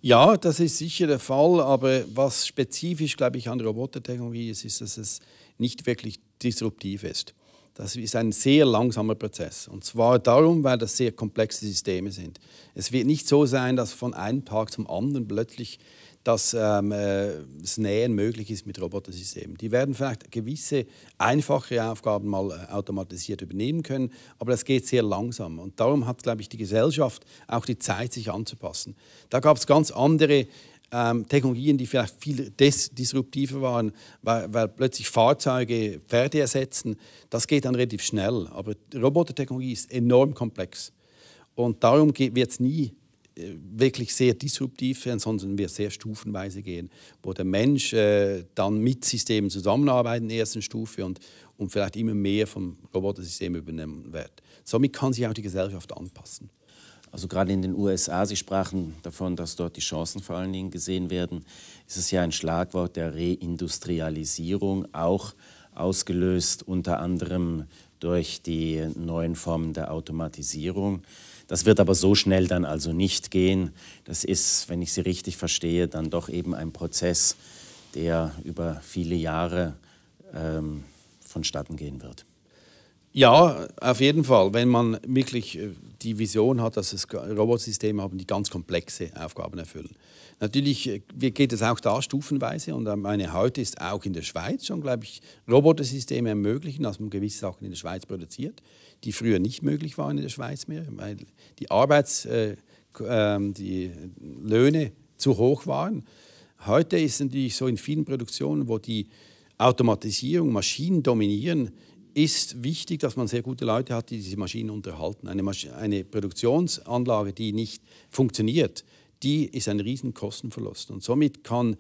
Ja, das ist sicher der Fall, aber was spezifisch, glaube ich, an Robotertechnologie ist, ist, dass es nicht wirklich disruptiv ist. Das ist ein sehr langsamer Prozess. Und zwar darum, weil das sehr komplexe Systeme sind. Es wird nicht so sein, dass von einem Tag zum anderen plötzlich dass ähm, äh, das Nähen möglich ist mit Robotersystemen. Die werden vielleicht gewisse einfache Aufgaben mal äh, automatisiert übernehmen können, aber das geht sehr langsam. Und darum hat, glaube ich, die Gesellschaft auch die Zeit, sich anzupassen. Da gab es ganz andere ähm, Technologien, die vielleicht viel disruptiver waren, weil, weil, plötzlich Fahrzeuge Pferde ersetzen. Das geht dann relativ schnell. Aber Robotertechnologie ist enorm komplex. Und darum wird es nie wirklich sehr disruptiv, ansonsten wir sehr stufenweise gehen, wo der Mensch äh, dann mit Systemen zusammenarbeiten in der ersten Stufe und, und vielleicht immer mehr vom Robotersystem übernehmen wird. Somit kann sich auch die Gesellschaft anpassen. Also gerade in den USA, Sie sprachen davon, dass dort die Chancen vor allen Dingen gesehen werden, ist es ja ein Schlagwort der Reindustrialisierung, auch ausgelöst unter anderem durch die neuen Formen der Automatisierung. Das wird aber so schnell dann also nicht gehen. Das ist, wenn ich Sie richtig verstehe, dann doch eben ein Prozess, der über viele Jahre ähm, vonstatten gehen wird. Ja, auf jeden Fall. Wenn man wirklich äh, die Vision hat, dass es Robotsysteme haben, die ganz komplexe Aufgaben erfüllen. Natürlich äh, geht es auch da stufenweise und äh, meine heute ist auch in der Schweiz schon, glaube ich, Robotersysteme ermöglichen, dass man gewisse Sachen in der Schweiz produziert, die früher nicht möglich waren in der Schweiz mehr, weil die Arbeits, äh, ähm, die Löhne zu hoch waren. Heute ist es natürlich so in vielen Produktionen, wo die Automatisierung, Maschinen dominieren, ist wichtig, dass man sehr gute Leute hat, die diese Maschinen unterhalten. Eine, Masch eine Produktionsanlage, die nicht funktioniert, die ist ein riesen Kostenverlust. Und somit kann,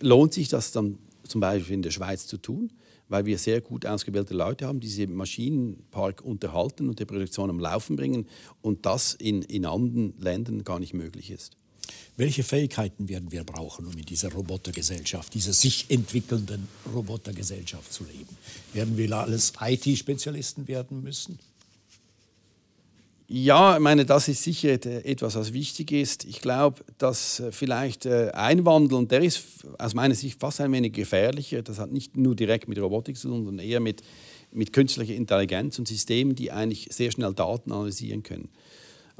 lohnt sich das dann zum Beispiel in der Schweiz zu tun, weil wir sehr gut ausgebildete Leute haben, die diesen Maschinenpark unterhalten und die Produktion am Laufen bringen und das in, in anderen Ländern gar nicht möglich ist. Welche Fähigkeiten werden wir brauchen, um in dieser Robotergesellschaft, dieser sich entwickelnden Robotergesellschaft zu leben? Werden wir alles IT-Spezialisten werden müssen? Ja, ich meine, das ist sicher etwas, was wichtig ist. Ich glaube, dass äh, vielleicht äh, Einwandeln, der ist aus meiner Sicht fast ein wenig gefährlicher. Das hat nicht nur direkt mit Robotik zu tun, sondern eher mit, mit künstlicher Intelligenz und Systemen, die eigentlich sehr schnell Daten analysieren können.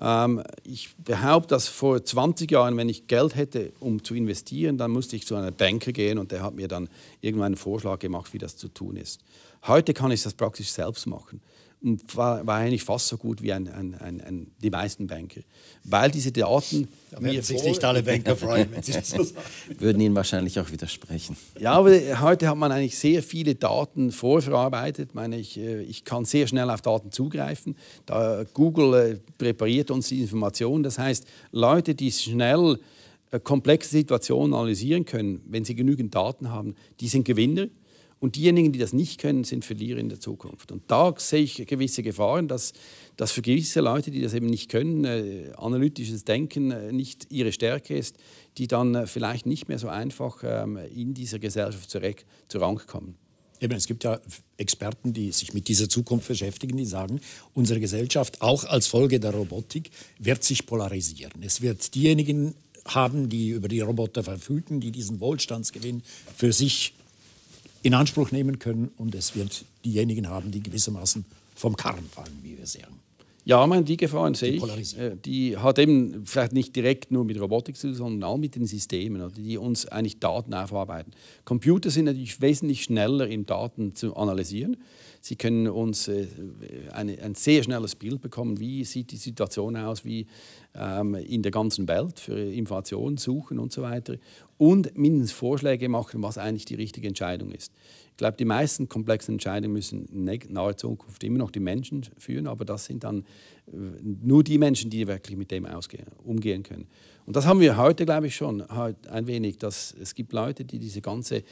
Ähm, ich behaupte, dass vor 20 Jahren, wenn ich Geld hätte, um zu investieren, dann musste ich zu einer Banker gehen und der hat mir dann irgendeinen Vorschlag gemacht, wie das zu tun ist. Heute kann ich das praktisch selbst machen und war, war, eigentlich fast so gut wie ein, ein, ein, die meisten Banker. Weil diese Daten. Da werden sich nicht alle Banker freuen, wenn Sie das so sagen. Würden Ihnen wahrscheinlich auch widersprechen. Ja, aber heute hat man eigentlich sehr viele Daten vorverarbeitet. Ich, meine, ich, äh, ich kann sehr schnell auf Daten zugreifen. Da Google äh, präpariert uns die Informationen. Das heißt, Leute, die schnell äh, komplexe Situationen analysieren können, wenn sie genügend Daten haben, die sind Gewinner. Und diejenigen, die das nicht können, sind Verlierer in der Zukunft. Und da sehe ich gewisse Gefahren, dass, dass für gewisse Leute, die das eben nicht können, äh, analytisches Denken äh, nicht ihre Stärke ist, die dann äh, vielleicht nicht mehr so einfach ähm, in dieser Gesellschaft zu Rang kommen. Eben, es gibt ja Experten, die sich mit dieser Zukunft beschäftigen, die sagen, unsere Gesellschaft, auch als Folge der Robotik, wird sich polarisieren. Es wird diejenigen haben, die über die Roboter verfügen, die diesen Wohlstandsgewinn für sich in Anspruch nehmen können und es wird diejenigen haben, die gewissermaßen vom Karren fallen, wie wir sehen. Ja, man, die Gefahr sehe ich. Äh, die hat eben vielleicht nicht direkt nur mit Robotik zu tun, sondern auch mit den Systemen, die uns eigentlich Daten aufarbeiten. Computer sind natürlich wesentlich schneller im Daten zu analysieren. Sie können uns äh, eine, ein sehr schnelles Bild bekommen, wie sieht die Situation aus, wie ähm, in der ganzen Welt für Informationen suchen und so weiter. Und mindestens Vorschläge machen, was eigentlich die richtige Entscheidung ist. Ich glaube, die meisten komplexen Entscheidungen müssen in naher Zukunft immer noch die Menschen führen, aber das sind dann äh, nur die Menschen, die wirklich mit dem ausgehen, umgehen können. Und das haben wir heute, glaube ich, schon ein wenig. Dass es gibt Leute, die diese ganze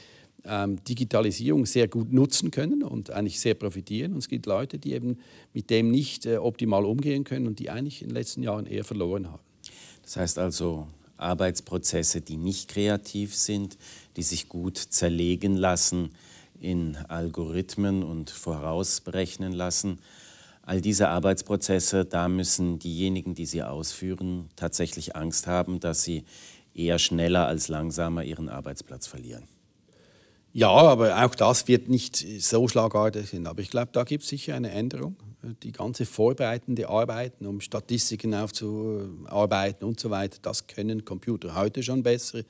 ähm, Digitalisierung sehr gut nutzen können und eigentlich sehr profitieren. Und es gibt Leute, die eben mit dem nicht äh, optimal umgehen können und die eigentlich in den letzten Jahren eher verloren haben. Das heißt also, Arbeitsprozesse, die nicht kreativ sind, die sich gut zerlegen lassen in Algorithmen und vorausberechnen lassen. All diese Arbeitsprozesse, da müssen diejenigen, die sie ausführen, tatsächlich Angst haben, dass sie eher schneller als langsamer ihren Arbeitsplatz verlieren. Ja, aber auch das wird nicht so schlagartig sein. Aber ich glaube, da gibt es sicher eine Änderung. Die ganze vorbereitende Arbeiten, um Statistiken aufzuarbeiten und so weiter, das können Computer heute schon besser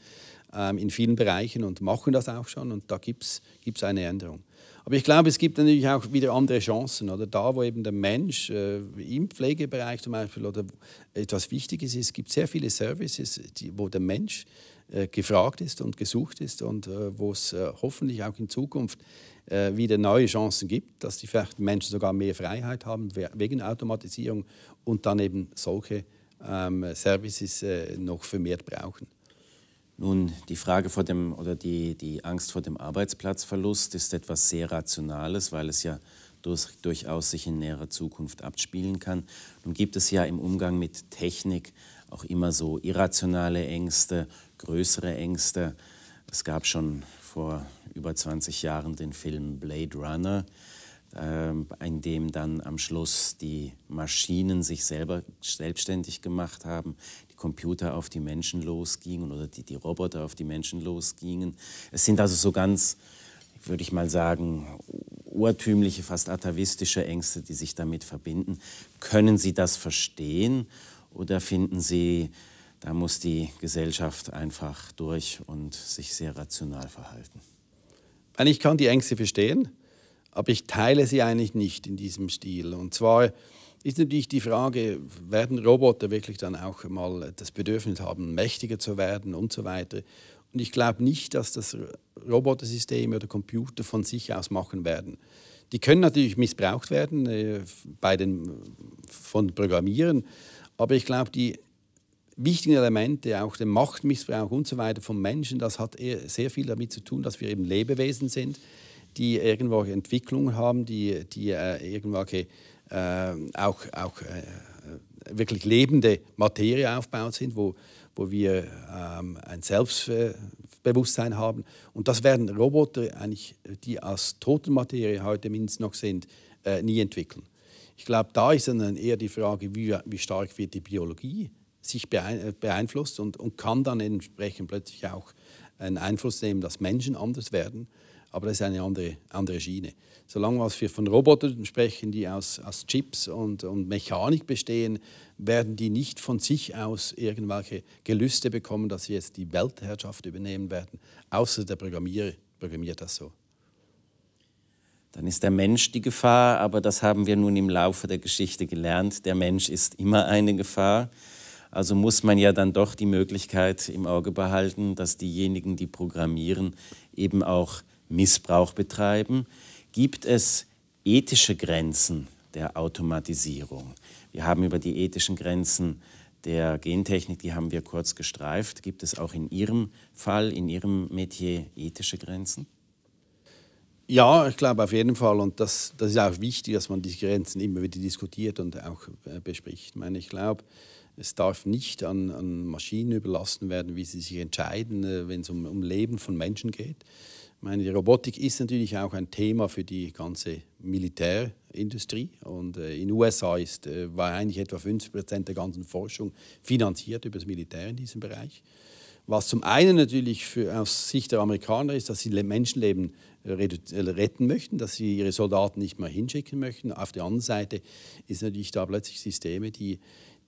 ähm, in vielen Bereichen und machen das auch schon. Und da gibt es eine Änderung. Aber ich glaube, es gibt natürlich auch wieder andere Chancen. Oder da, wo eben der Mensch äh, im Pflegebereich zum Beispiel oder etwas Wichtiges ist, gibt es sehr viele Services, die, wo der Mensch äh, gefragt ist und gesucht ist und äh, wo es äh, hoffentlich auch in Zukunft wieder neue Chancen gibt, dass die vielleicht Menschen sogar mehr Freiheit haben wegen Automatisierung und dann eben solche ähm, Services noch vermehrt brauchen. Nun, die Frage vor dem oder die, die Angst vor dem Arbeitsplatzverlust ist etwas sehr Rationales, weil es ja durch, durchaus sich in näherer Zukunft abspielen kann. Nun gibt es ja im Umgang mit Technik auch immer so irrationale Ängste, größere Ängste. Es gab schon vor über 20 Jahren den Film Blade Runner, äh, in dem dann am Schluss die Maschinen sich selber selbstständig gemacht haben, die Computer auf die Menschen losgingen oder die, die Roboter auf die Menschen losgingen. Es sind also so ganz, würde ich mal sagen, urtümliche, fast atavistische Ängste, die sich damit verbinden. Können Sie das verstehen oder finden Sie da muss die Gesellschaft einfach durch und sich sehr rational verhalten. Ich kann die Ängste verstehen, aber ich teile sie eigentlich nicht in diesem Stil. Und zwar ist natürlich die Frage, werden Roboter wirklich dann auch mal das Bedürfnis haben, mächtiger zu werden und so weiter. Und ich glaube nicht, dass das Robotersysteme oder Computer von sich aus machen werden. Die können natürlich missbraucht werden äh, bei den, von Programmieren, aber ich glaube, die wichtigen Elemente, auch den Machtmissbrauch und so weiter von Menschen, das hat sehr viel damit zu tun, dass wir eben Lebewesen sind, die irgendwelche Entwicklungen haben, die, die äh, irgendwelche äh, auch, auch äh, äh wirklich lebende Materie aufgebaut sind, wo, wo wir ähm, ein Selbstbewusstsein haben. Und das werden Roboter eigentlich, die als Totenmaterie heute mindestens noch sind, äh, nie entwickeln. Ich glaube, da ist dann eher die Frage, wie, wie stark wird die Biologie sich äh, beeinflusst und, und kann dann entsprechend plötzlich auch einen Einfluss nehmen, dass Menschen anders werden. Aber das ist eine andere, andere Schiene. Solange was wir von Robotern sprechen, die aus, aus Chips und, und Mechanik bestehen, werden die nicht von sich aus irgendwelche Gelüste bekommen, dass sie jetzt die Weltherrschaft übernehmen werden, außer der Programmierer programmiert das so. Dann ist der Mensch die Gefahr, aber das haben wir nun im Laufe der Geschichte gelernt. Der Mensch ist immer eine Gefahr. Also muss man ja dann doch die Möglichkeit im Auge behalten, dass diejenigen, die programmieren, eben auch Missbrauch betreiben. Gibt es ethische Grenzen der Automatisierung? Wir haben über die ethischen Grenzen der Gentechnik, die haben wir kurz gestreift. Gibt es auch in Ihrem Fall, in Ihrem Metier ethische Grenzen? Ja, ich glaube auf jeden Fall. Und das, das ist auch wichtig, dass man diese Grenzen immer wieder diskutiert und auch äh, bespricht. Ich meine, ich glaube, es darf nicht an, an, Maschinen überlassen werden, wie sie sich entscheiden, äh, wenn es um, um Leben von Menschen geht. Ich meine, die Robotik ist natürlich auch ein Thema für die ganze Militärindustrie. Und äh, in den USA ist, äh, war eigentlich etwa 50 Prozent der ganzen Forschung finanziert über das Militär in diesem Bereich. Was zum einen natürlich für, aus Sicht der Amerikaner ist, dass sie Menschenleben äh, äh, retten möchten, dass sie ihre Soldaten nicht mehr hinschicken möchten. Auf der anderen Seite sind natürlich da plötzlich Systeme, die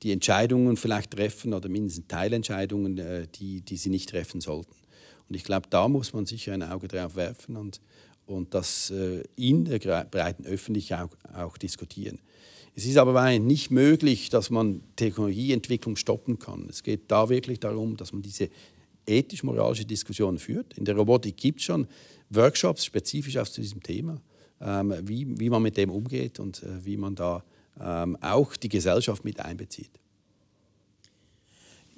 die Entscheidungen vielleicht treffen oder mindestens Teilentscheidungen, äh, die, die sie nicht treffen sollten. Und ich glaube, da muss man sicher ein Auge drauf werfen und, und das äh, in der breiten Öffentlichkeit auch, auch diskutieren. Es ist aber nicht möglich, dass man Technologieentwicklung stoppen kann. Es geht da wirklich darum, dass man diese ethisch-moralische Diskussion führt. In der Robotik gibt es schon Workshops spezifisch auf diesem Thema, ähm, wie, wie man mit dem umgeht und äh, wie man da ähm, auch die Gesellschaft mit einbezieht.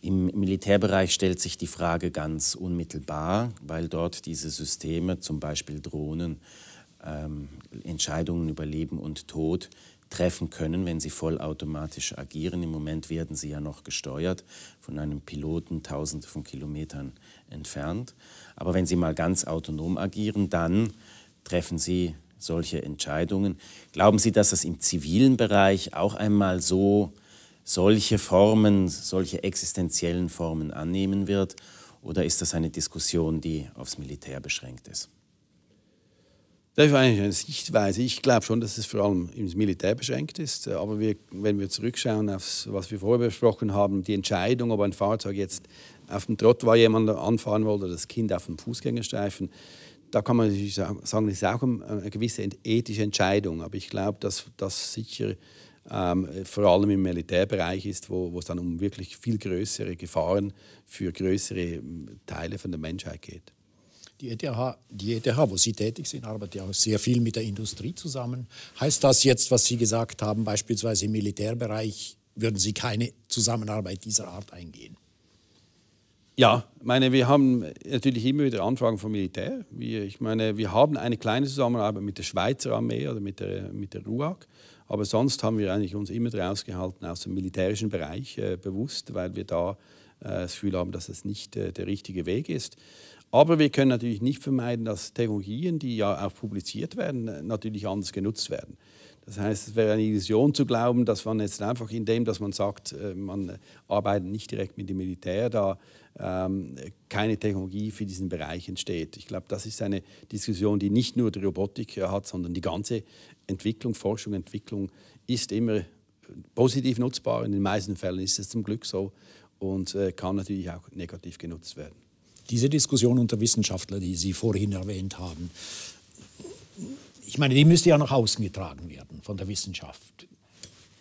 Im Militärbereich stellt sich die Frage ganz unmittelbar, weil dort diese Systeme, zum Beispiel Drohnen, ähm, Entscheidungen über Leben und Tod treffen können, wenn sie vollautomatisch agieren. Im Moment werden sie ja noch gesteuert von einem Piloten tausende von Kilometern entfernt. Aber wenn sie mal ganz autonom agieren, dann treffen sie solche Entscheidungen. Glauben Sie, dass es im zivilen Bereich auch einmal so solche Formen, solche existenziellen Formen annehmen wird? Oder ist das eine Diskussion, die aufs Militär beschränkt ist? Das ist eigentlich eine Sichtweise. Ich glaube schon, dass es vor allem ins Militär beschränkt ist. Aber wir, wenn wir zurückschauen auf was wir vorher besprochen haben, die Entscheidung, ob ein Fahrzeug jetzt auf dem Trott war, jemand anfahren wollte oder das Kind auf dem Fußgängerstreifen, da kann man natürlich sagen, das ist auch eine gewisse ethische Entscheidung. Aber ich glaube, dass das sicher ähm, vor allem im Militärbereich ist, wo, wo es dann um wirklich viel größere Gefahren für größere hm, Teile von der Menschheit geht. Die ETH, die ETH, wo Sie tätig sind, arbeitet ja auch sehr viel mit der Industrie zusammen. Heißt das jetzt, was Sie gesagt haben, beispielsweise im Militärbereich, würden Sie keine Zusammenarbeit dieser Art eingehen? Ja, meine, wir haben natürlich immer wieder Anfragen vom Militär. Wir, ich meine, wir haben eine kleine Zusammenarbeit mit der Schweizer Armee oder mit der, mit der RUAG. Aber sonst haben wir eigentlich uns immer draus gehalten aus dem militärischen Bereich äh, bewusst, weil wir da äh, das Gefühl haben, dass es das nicht äh, der richtige Weg ist. Aber wir können natürlich nicht vermeiden, dass Technologien, die ja auch publiziert werden, äh, natürlich anders genutzt werden. Das heißt, es wäre eine Illusion zu glauben, dass man jetzt einfach in dem, dass man sagt, äh, man arbeitet nicht direkt mit dem Militär, da ähm, keine Technologie für diesen Bereich entsteht. Ich glaube, das ist eine Diskussion, die nicht nur die Robotik äh, hat, sondern die ganze Entwicklung, Forschung, Entwicklung ist immer äh, positiv nutzbar. In den meisten Fällen ist es zum Glück so und äh, kann natürlich auch negativ genutzt werden. Diese Diskussion unter Wissenschaftlern, die Sie vorhin erwähnt haben, ich meine, die müsste ja nach außen getragen werden von der Wissenschaft.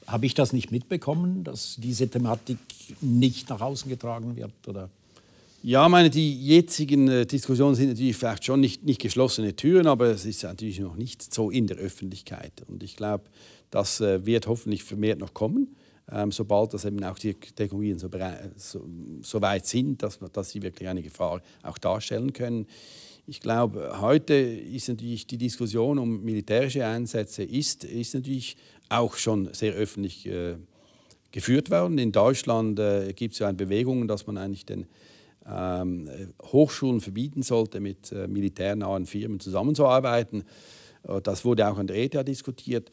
Habe ich das nicht mitbekommen, dass diese Thematik nicht nach außen getragen wird? Oder? Ja, meine, die jetzigen äh, Diskussionen sind natürlich vielleicht schon nicht, nicht geschlossene Türen, aber es ist natürlich noch nicht so in der Öffentlichkeit. Und ich glaube, das äh, wird hoffentlich vermehrt noch kommen, ähm, sobald das eben auch die Technologien so, so, so weit sind, dass, dass sie wirklich eine Gefahr auch darstellen können. Ich glaube, heute ist natürlich die Diskussion um militärische Einsätze ist, ist natürlich auch schon sehr öffentlich äh, geführt worden. In Deutschland äh, gibt es ja eine Bewegung, dass man eigentlich den ähm, Hochschulen verbieten sollte, mit äh, militärnahen Firmen zusammenzuarbeiten. Äh, das wurde auch an der ETH diskutiert.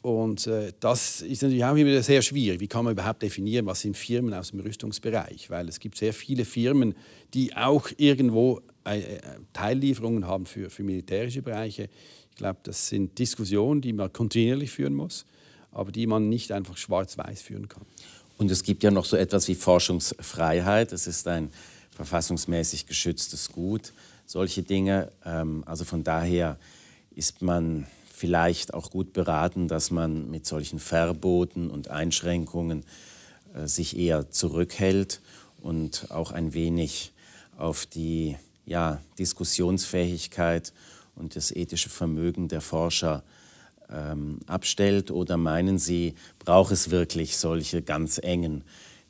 Und äh, das ist natürlich auch wieder sehr schwierig. Wie kann man überhaupt definieren, was sind Firmen aus dem Rüstungsbereich? Weil es gibt sehr viele Firmen, die auch irgendwo äh, äh, Teillieferungen haben für, für militärische Bereiche. Ich glaube, das sind Diskussionen, die man kontinuierlich führen muss, aber die man nicht einfach schwarz-weiß führen kann. Und es gibt ja noch so etwas wie Forschungsfreiheit. Es ist ein verfassungsmäßig geschütztes Gut, solche Dinge. Ähm, also von daher ist man vielleicht auch gut beraten, dass man mit solchen Verboten und Einschränkungen äh, sich eher zurückhält und auch ein wenig auf die ja, Diskussionsfähigkeit und das ethische Vermögen der Forscher ähm, abstellt? Oder meinen Sie, braucht es wirklich solche ganz engen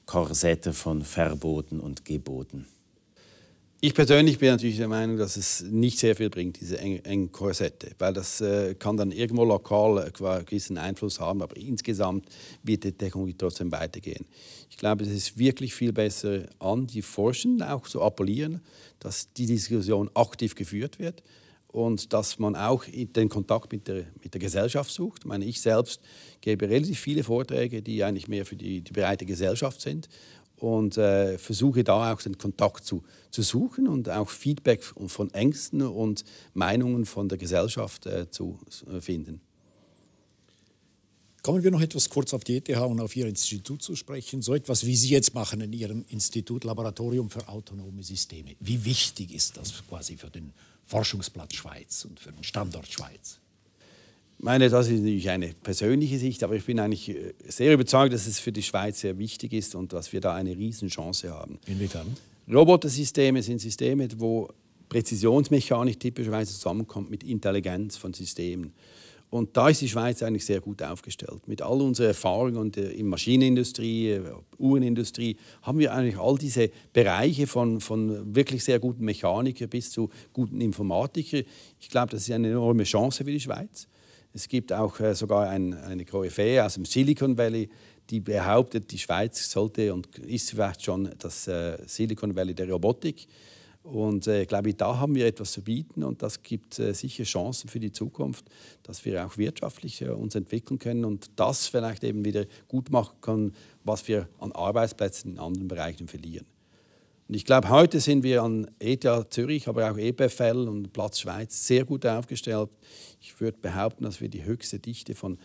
Korsette von Verboten und Geboten? Ich persönlich bin natürlich der Meinung, dass es nicht sehr viel bringt, diese engen Korsette, weil das äh, kann dann irgendwo lokal einen äh, gewissen Einfluss haben, aber insgesamt wird die Technologie trotzdem weitergehen. Ich glaube, es ist wirklich viel besser an die Forschenden auch zu appellieren, dass die Diskussion aktiv geführt wird und dass man auch den Kontakt mit der, mit der Gesellschaft sucht. Ich, meine, ich selbst gebe relativ viele Vorträge, die eigentlich mehr für die, die breite Gesellschaft sind und äh, versuche da auch den Kontakt zu, zu suchen und auch Feedback von Ängsten und Meinungen von der Gesellschaft äh, zu äh, finden. Kommen wir noch etwas kurz auf die ETH und auf Ihr Institut zu sprechen. So etwas, wie Sie jetzt machen in Ihrem Institut Laboratorium für autonome Systeme. Wie wichtig ist das quasi für den Forschungsplatz Schweiz und für den Standort Schweiz? meine, das ist natürlich eine persönliche Sicht, aber ich bin eigentlich äh, sehr überzeugt, dass es für die Schweiz sehr wichtig ist und dass wir da eine Riesenchance haben. Inwiefern? Robotersysteme sind Systeme, wo Präzisionsmechanik typischerweise zusammenkommt mit Intelligenz von Systemen. Und da ist die Schweiz eigentlich sehr gut aufgestellt. Mit all unserer Erfahrung und äh, in Maschinenindustrie, äh, Uhrenindustrie haben wir eigentlich all diese Bereiche von, von wirklich sehr guten Mechanikern bis zu guten Informatikern. Ich glaube, das ist eine enorme Chance für die Schweiz. Es gibt auch äh, sogar ein, eine Koryphäe aus dem Silicon Valley, die behauptet, die Schweiz sollte und ist vielleicht schon das äh, Silicon Valley der Robotik. Und äh, glaube ich, da haben wir etwas zu bieten und das gibt äh, sicher Chancen für die Zukunft, dass wir auch wirtschaftlich äh, uns entwickeln können und das vielleicht eben wieder gut machen können, was wir an Arbeitsplätzen in anderen Bereichen verlieren. Und ich glaube, heute sind wir an ETH Zürich, aber auch EPFL und Platz Schweiz sehr gut aufgestellt. Ich würde behaupten, dass wir die höchste Dichte von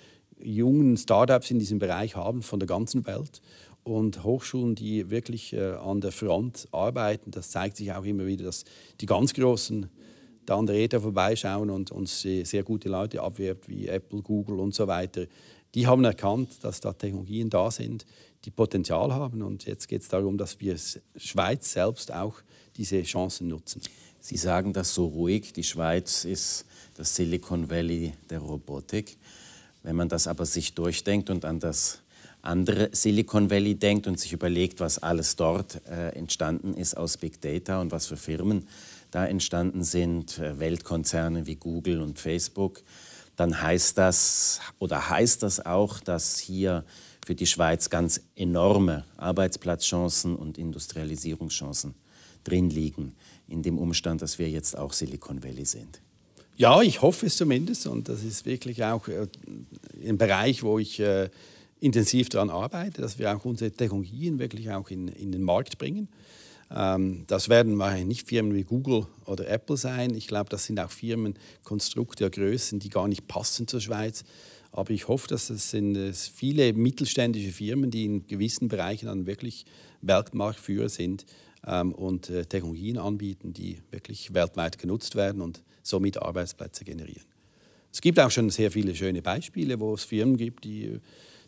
jungen Startups in diesem Bereich haben, von der ganzen Welt. Und Hochschulen, die wirklich äh, an der Front arbeiten, das zeigt sich auch immer wieder, dass die ganz Großen da an der ETH vorbeischauen und uns sehr gute Leute abwirbt, wie Apple, Google und so weiter. Die haben erkannt, dass da Technologien da sind, die Potenzial haben. Und jetzt geht es darum, dass wir Schweiz selbst auch diese Chancen nutzen. Sie sagen das so ruhig, die Schweiz ist das Silicon Valley der Robotik. Wenn man das aber sich durchdenkt und an das andere Silicon Valley denkt und sich überlegt, was alles dort äh, entstanden ist aus Big Data und was für Firmen da entstanden sind, äh, Weltkonzerne wie Google und Facebook, dann heißt das oder heißt das auch, dass hier für die Schweiz ganz enorme Arbeitsplatzchancen und Industrialisierungschancen drin liegen, in dem Umstand, dass wir jetzt auch Silicon Valley sind. Ja, ich hoffe es zumindest und das ist wirklich auch äh, ein Bereich, wo ich äh, intensiv daran arbeite, dass wir auch unsere Technologien wirklich auch in, in den Markt bringen. Ähm, das werden wahrscheinlich nicht Firmen wie Google oder Apple sein. Ich glaube, das sind auch Firmen, Konstrukte, Größen, die gar nicht passen zur Schweiz aber ich hoffe, dass es sind viele mittelständische Firmen, die in gewissen Bereichen dann wirklich Weltmarktführer sind ähm, und äh, Technologien anbieten, die wirklich weltweit genutzt werden und somit Arbeitsplätze generieren. Es gibt auch schon sehr viele schöne Beispiele, wo es Firmen gibt, die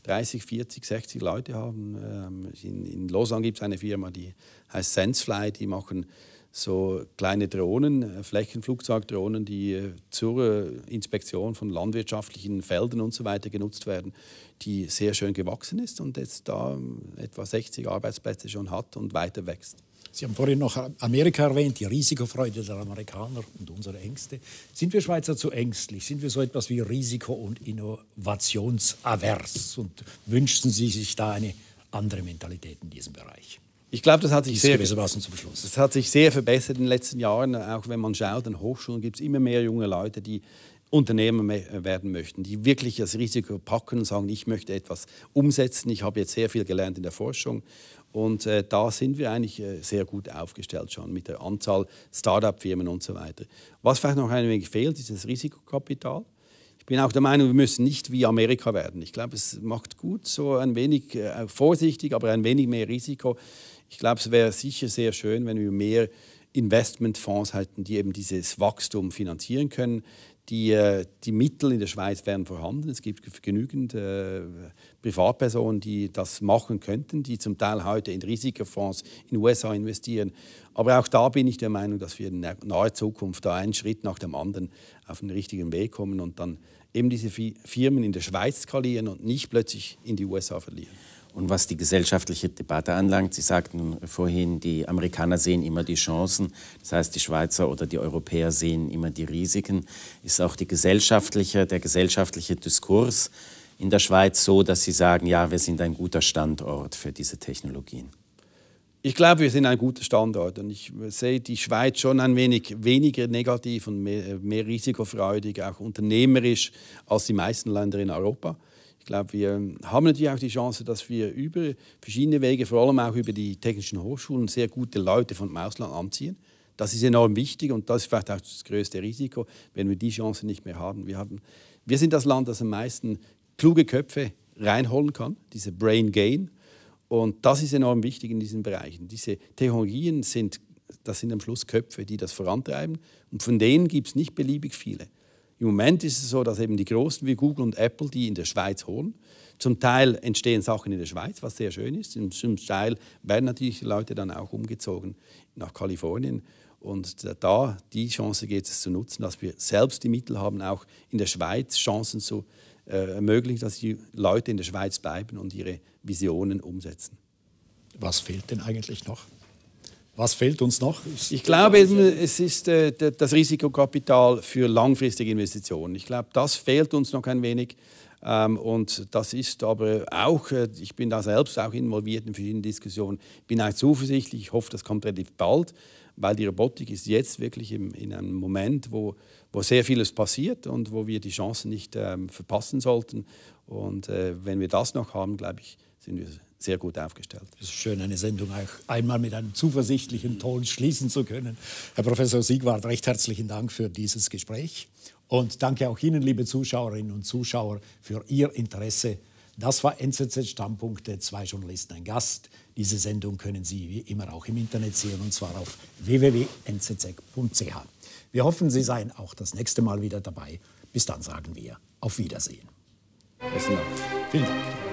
30, 40, 60 Leute haben. Ähm, in, in Lausanne gibt es eine Firma, die heißt Sensefly, die machen so kleine Drohnen, äh, Flächenflugzeugdrohnen, die äh, zur äh, Inspektion von landwirtschaftlichen Feldern und so weiter genutzt werden, die sehr schön gewachsen ist und jetzt da ähm, etwa 60 Arbeitsplätze schon hat und weiter wächst. Sie haben vorhin noch Amerika erwähnt, die Risikofreude der Amerikaner und unsere Ängste. Sind wir Schweizer zu ängstlich? Sind wir so etwas wie risiko- und innovationsavers? Und wünschen Sie sich da eine andere Mentalität in diesem Bereich? Ich glaube, das hat sich sehr gewissermaßen zum Schluss. Das hat sich sehr verbessert in den letzten Jahren. Auch wenn man schaut, an Hochschulen gibt es immer mehr junge Leute, die Unternehmer äh, werden möchten, die wirklich das Risiko packen und sagen, ich möchte etwas umsetzen. Ich habe jetzt sehr viel gelernt in der Forschung und äh, da sind wir eigentlich äh, sehr gut aufgestellt schon mit der Anzahl Start-up-Firmen und so weiter. Was vielleicht noch ein wenig fehlt, ist das Risikokapital. Ich bin auch der Meinung, wir müssen nicht wie Amerika werden. Ich glaube, es macht gut, so ein wenig äh, vorsichtig, aber ein wenig mehr Risiko. Ich glaube, es wäre sicher sehr schön, wenn wir mehr Investmentfonds hätten, die eben dieses Wachstum finanzieren können. Die, äh, die Mittel in der Schweiz wären vorhanden. Es gibt genügend äh, Privatpersonen, die das machen könnten, die zum Teil heute in Risikofonds in den USA investieren. Aber auch da bin ich der Meinung, dass wir in naher Zukunft da einen Schritt nach dem anderen auf den richtigen Weg kommen und dann eben diese Firmen in der Schweiz skalieren und nicht plötzlich in die USA verlieren. Und was die gesellschaftliche Debatte anlangt, Sie sagten vorhin, die Amerikaner sehen immer die Chancen, das heißt die Schweizer oder die Europäer sehen immer die Risiken, ist auch die gesellschaftliche, der gesellschaftliche Diskurs in der Schweiz so, dass Sie sagen, ja, wir sind ein guter Standort für diese Technologien? Ich glaube, wir sind ein guter Standort und ich sehe die Schweiz schon ein wenig weniger negativ und mehr, mehr risikofreudig, auch unternehmerisch, als die meisten Länder in Europa. Ich glaube, wir haben natürlich auch die Chance, dass wir über verschiedene Wege, vor allem auch über die technischen Hochschulen, sehr gute Leute vom Ausland anziehen. Das ist enorm wichtig und das ist vielleicht auch das größte Risiko, wenn wir die Chance nicht mehr haben. Wir, haben, wir sind das Land, das am meisten kluge Köpfe reinholen kann, diese Brain Gain. Und das ist enorm wichtig in diesen Bereichen. Diese Technologien sind, das sind am Schluss Köpfe, die das vorantreiben. Und von denen gibt es nicht beliebig viele. Im Moment ist es so, dass eben die Großen wie Google und Apple, die in der Schweiz holen, zum Teil entstehen Sachen in der Schweiz, was sehr schön ist. Zum Teil werden natürlich die Leute dann auch umgezogen nach Kalifornien. Und da die Chance geht es zu nutzen, dass wir selbst die Mittel haben, auch in der Schweiz Chancen zu äh, ermöglichen, dass die Leute in der Schweiz bleiben und ihre Visionen umsetzen. Was fehlt denn eigentlich noch? Was fehlt uns noch? Ist ich glaube, es ist äh, das Risikokapital für langfristige Investitionen. Ich glaube, das fehlt uns noch ein wenig. Ähm, und das ist aber auch, äh, ich bin da selbst auch involviert in verschiedenen Diskussionen, bin auch zuversichtlich, ich hoffe, das kommt relativ bald, weil die Robotik ist jetzt wirklich im, in einem Moment, wo, wo sehr vieles passiert und wo wir die Chancen nicht ähm, verpassen sollten. Und äh, wenn wir das noch haben, glaube ich, sind wir sehr gut aufgestellt. Es ist schön, eine Sendung auch einmal mit einem zuversichtlichen Ton schließen zu können. Herr Professor Siegwart, recht herzlichen Dank für dieses Gespräch. Und danke auch Ihnen, liebe Zuschauerinnen und Zuschauer, für Ihr Interesse. Das war NZZ Stammpunkte, zwei Journalisten, ein Gast. Diese Sendung können Sie wie immer auch im Internet sehen, und zwar auf www.nzz.ch. Wir hoffen, Sie seien auch das nächste Mal wieder dabei. Bis dann sagen wir auf Wiedersehen. Besten Dank. Vielen Dank.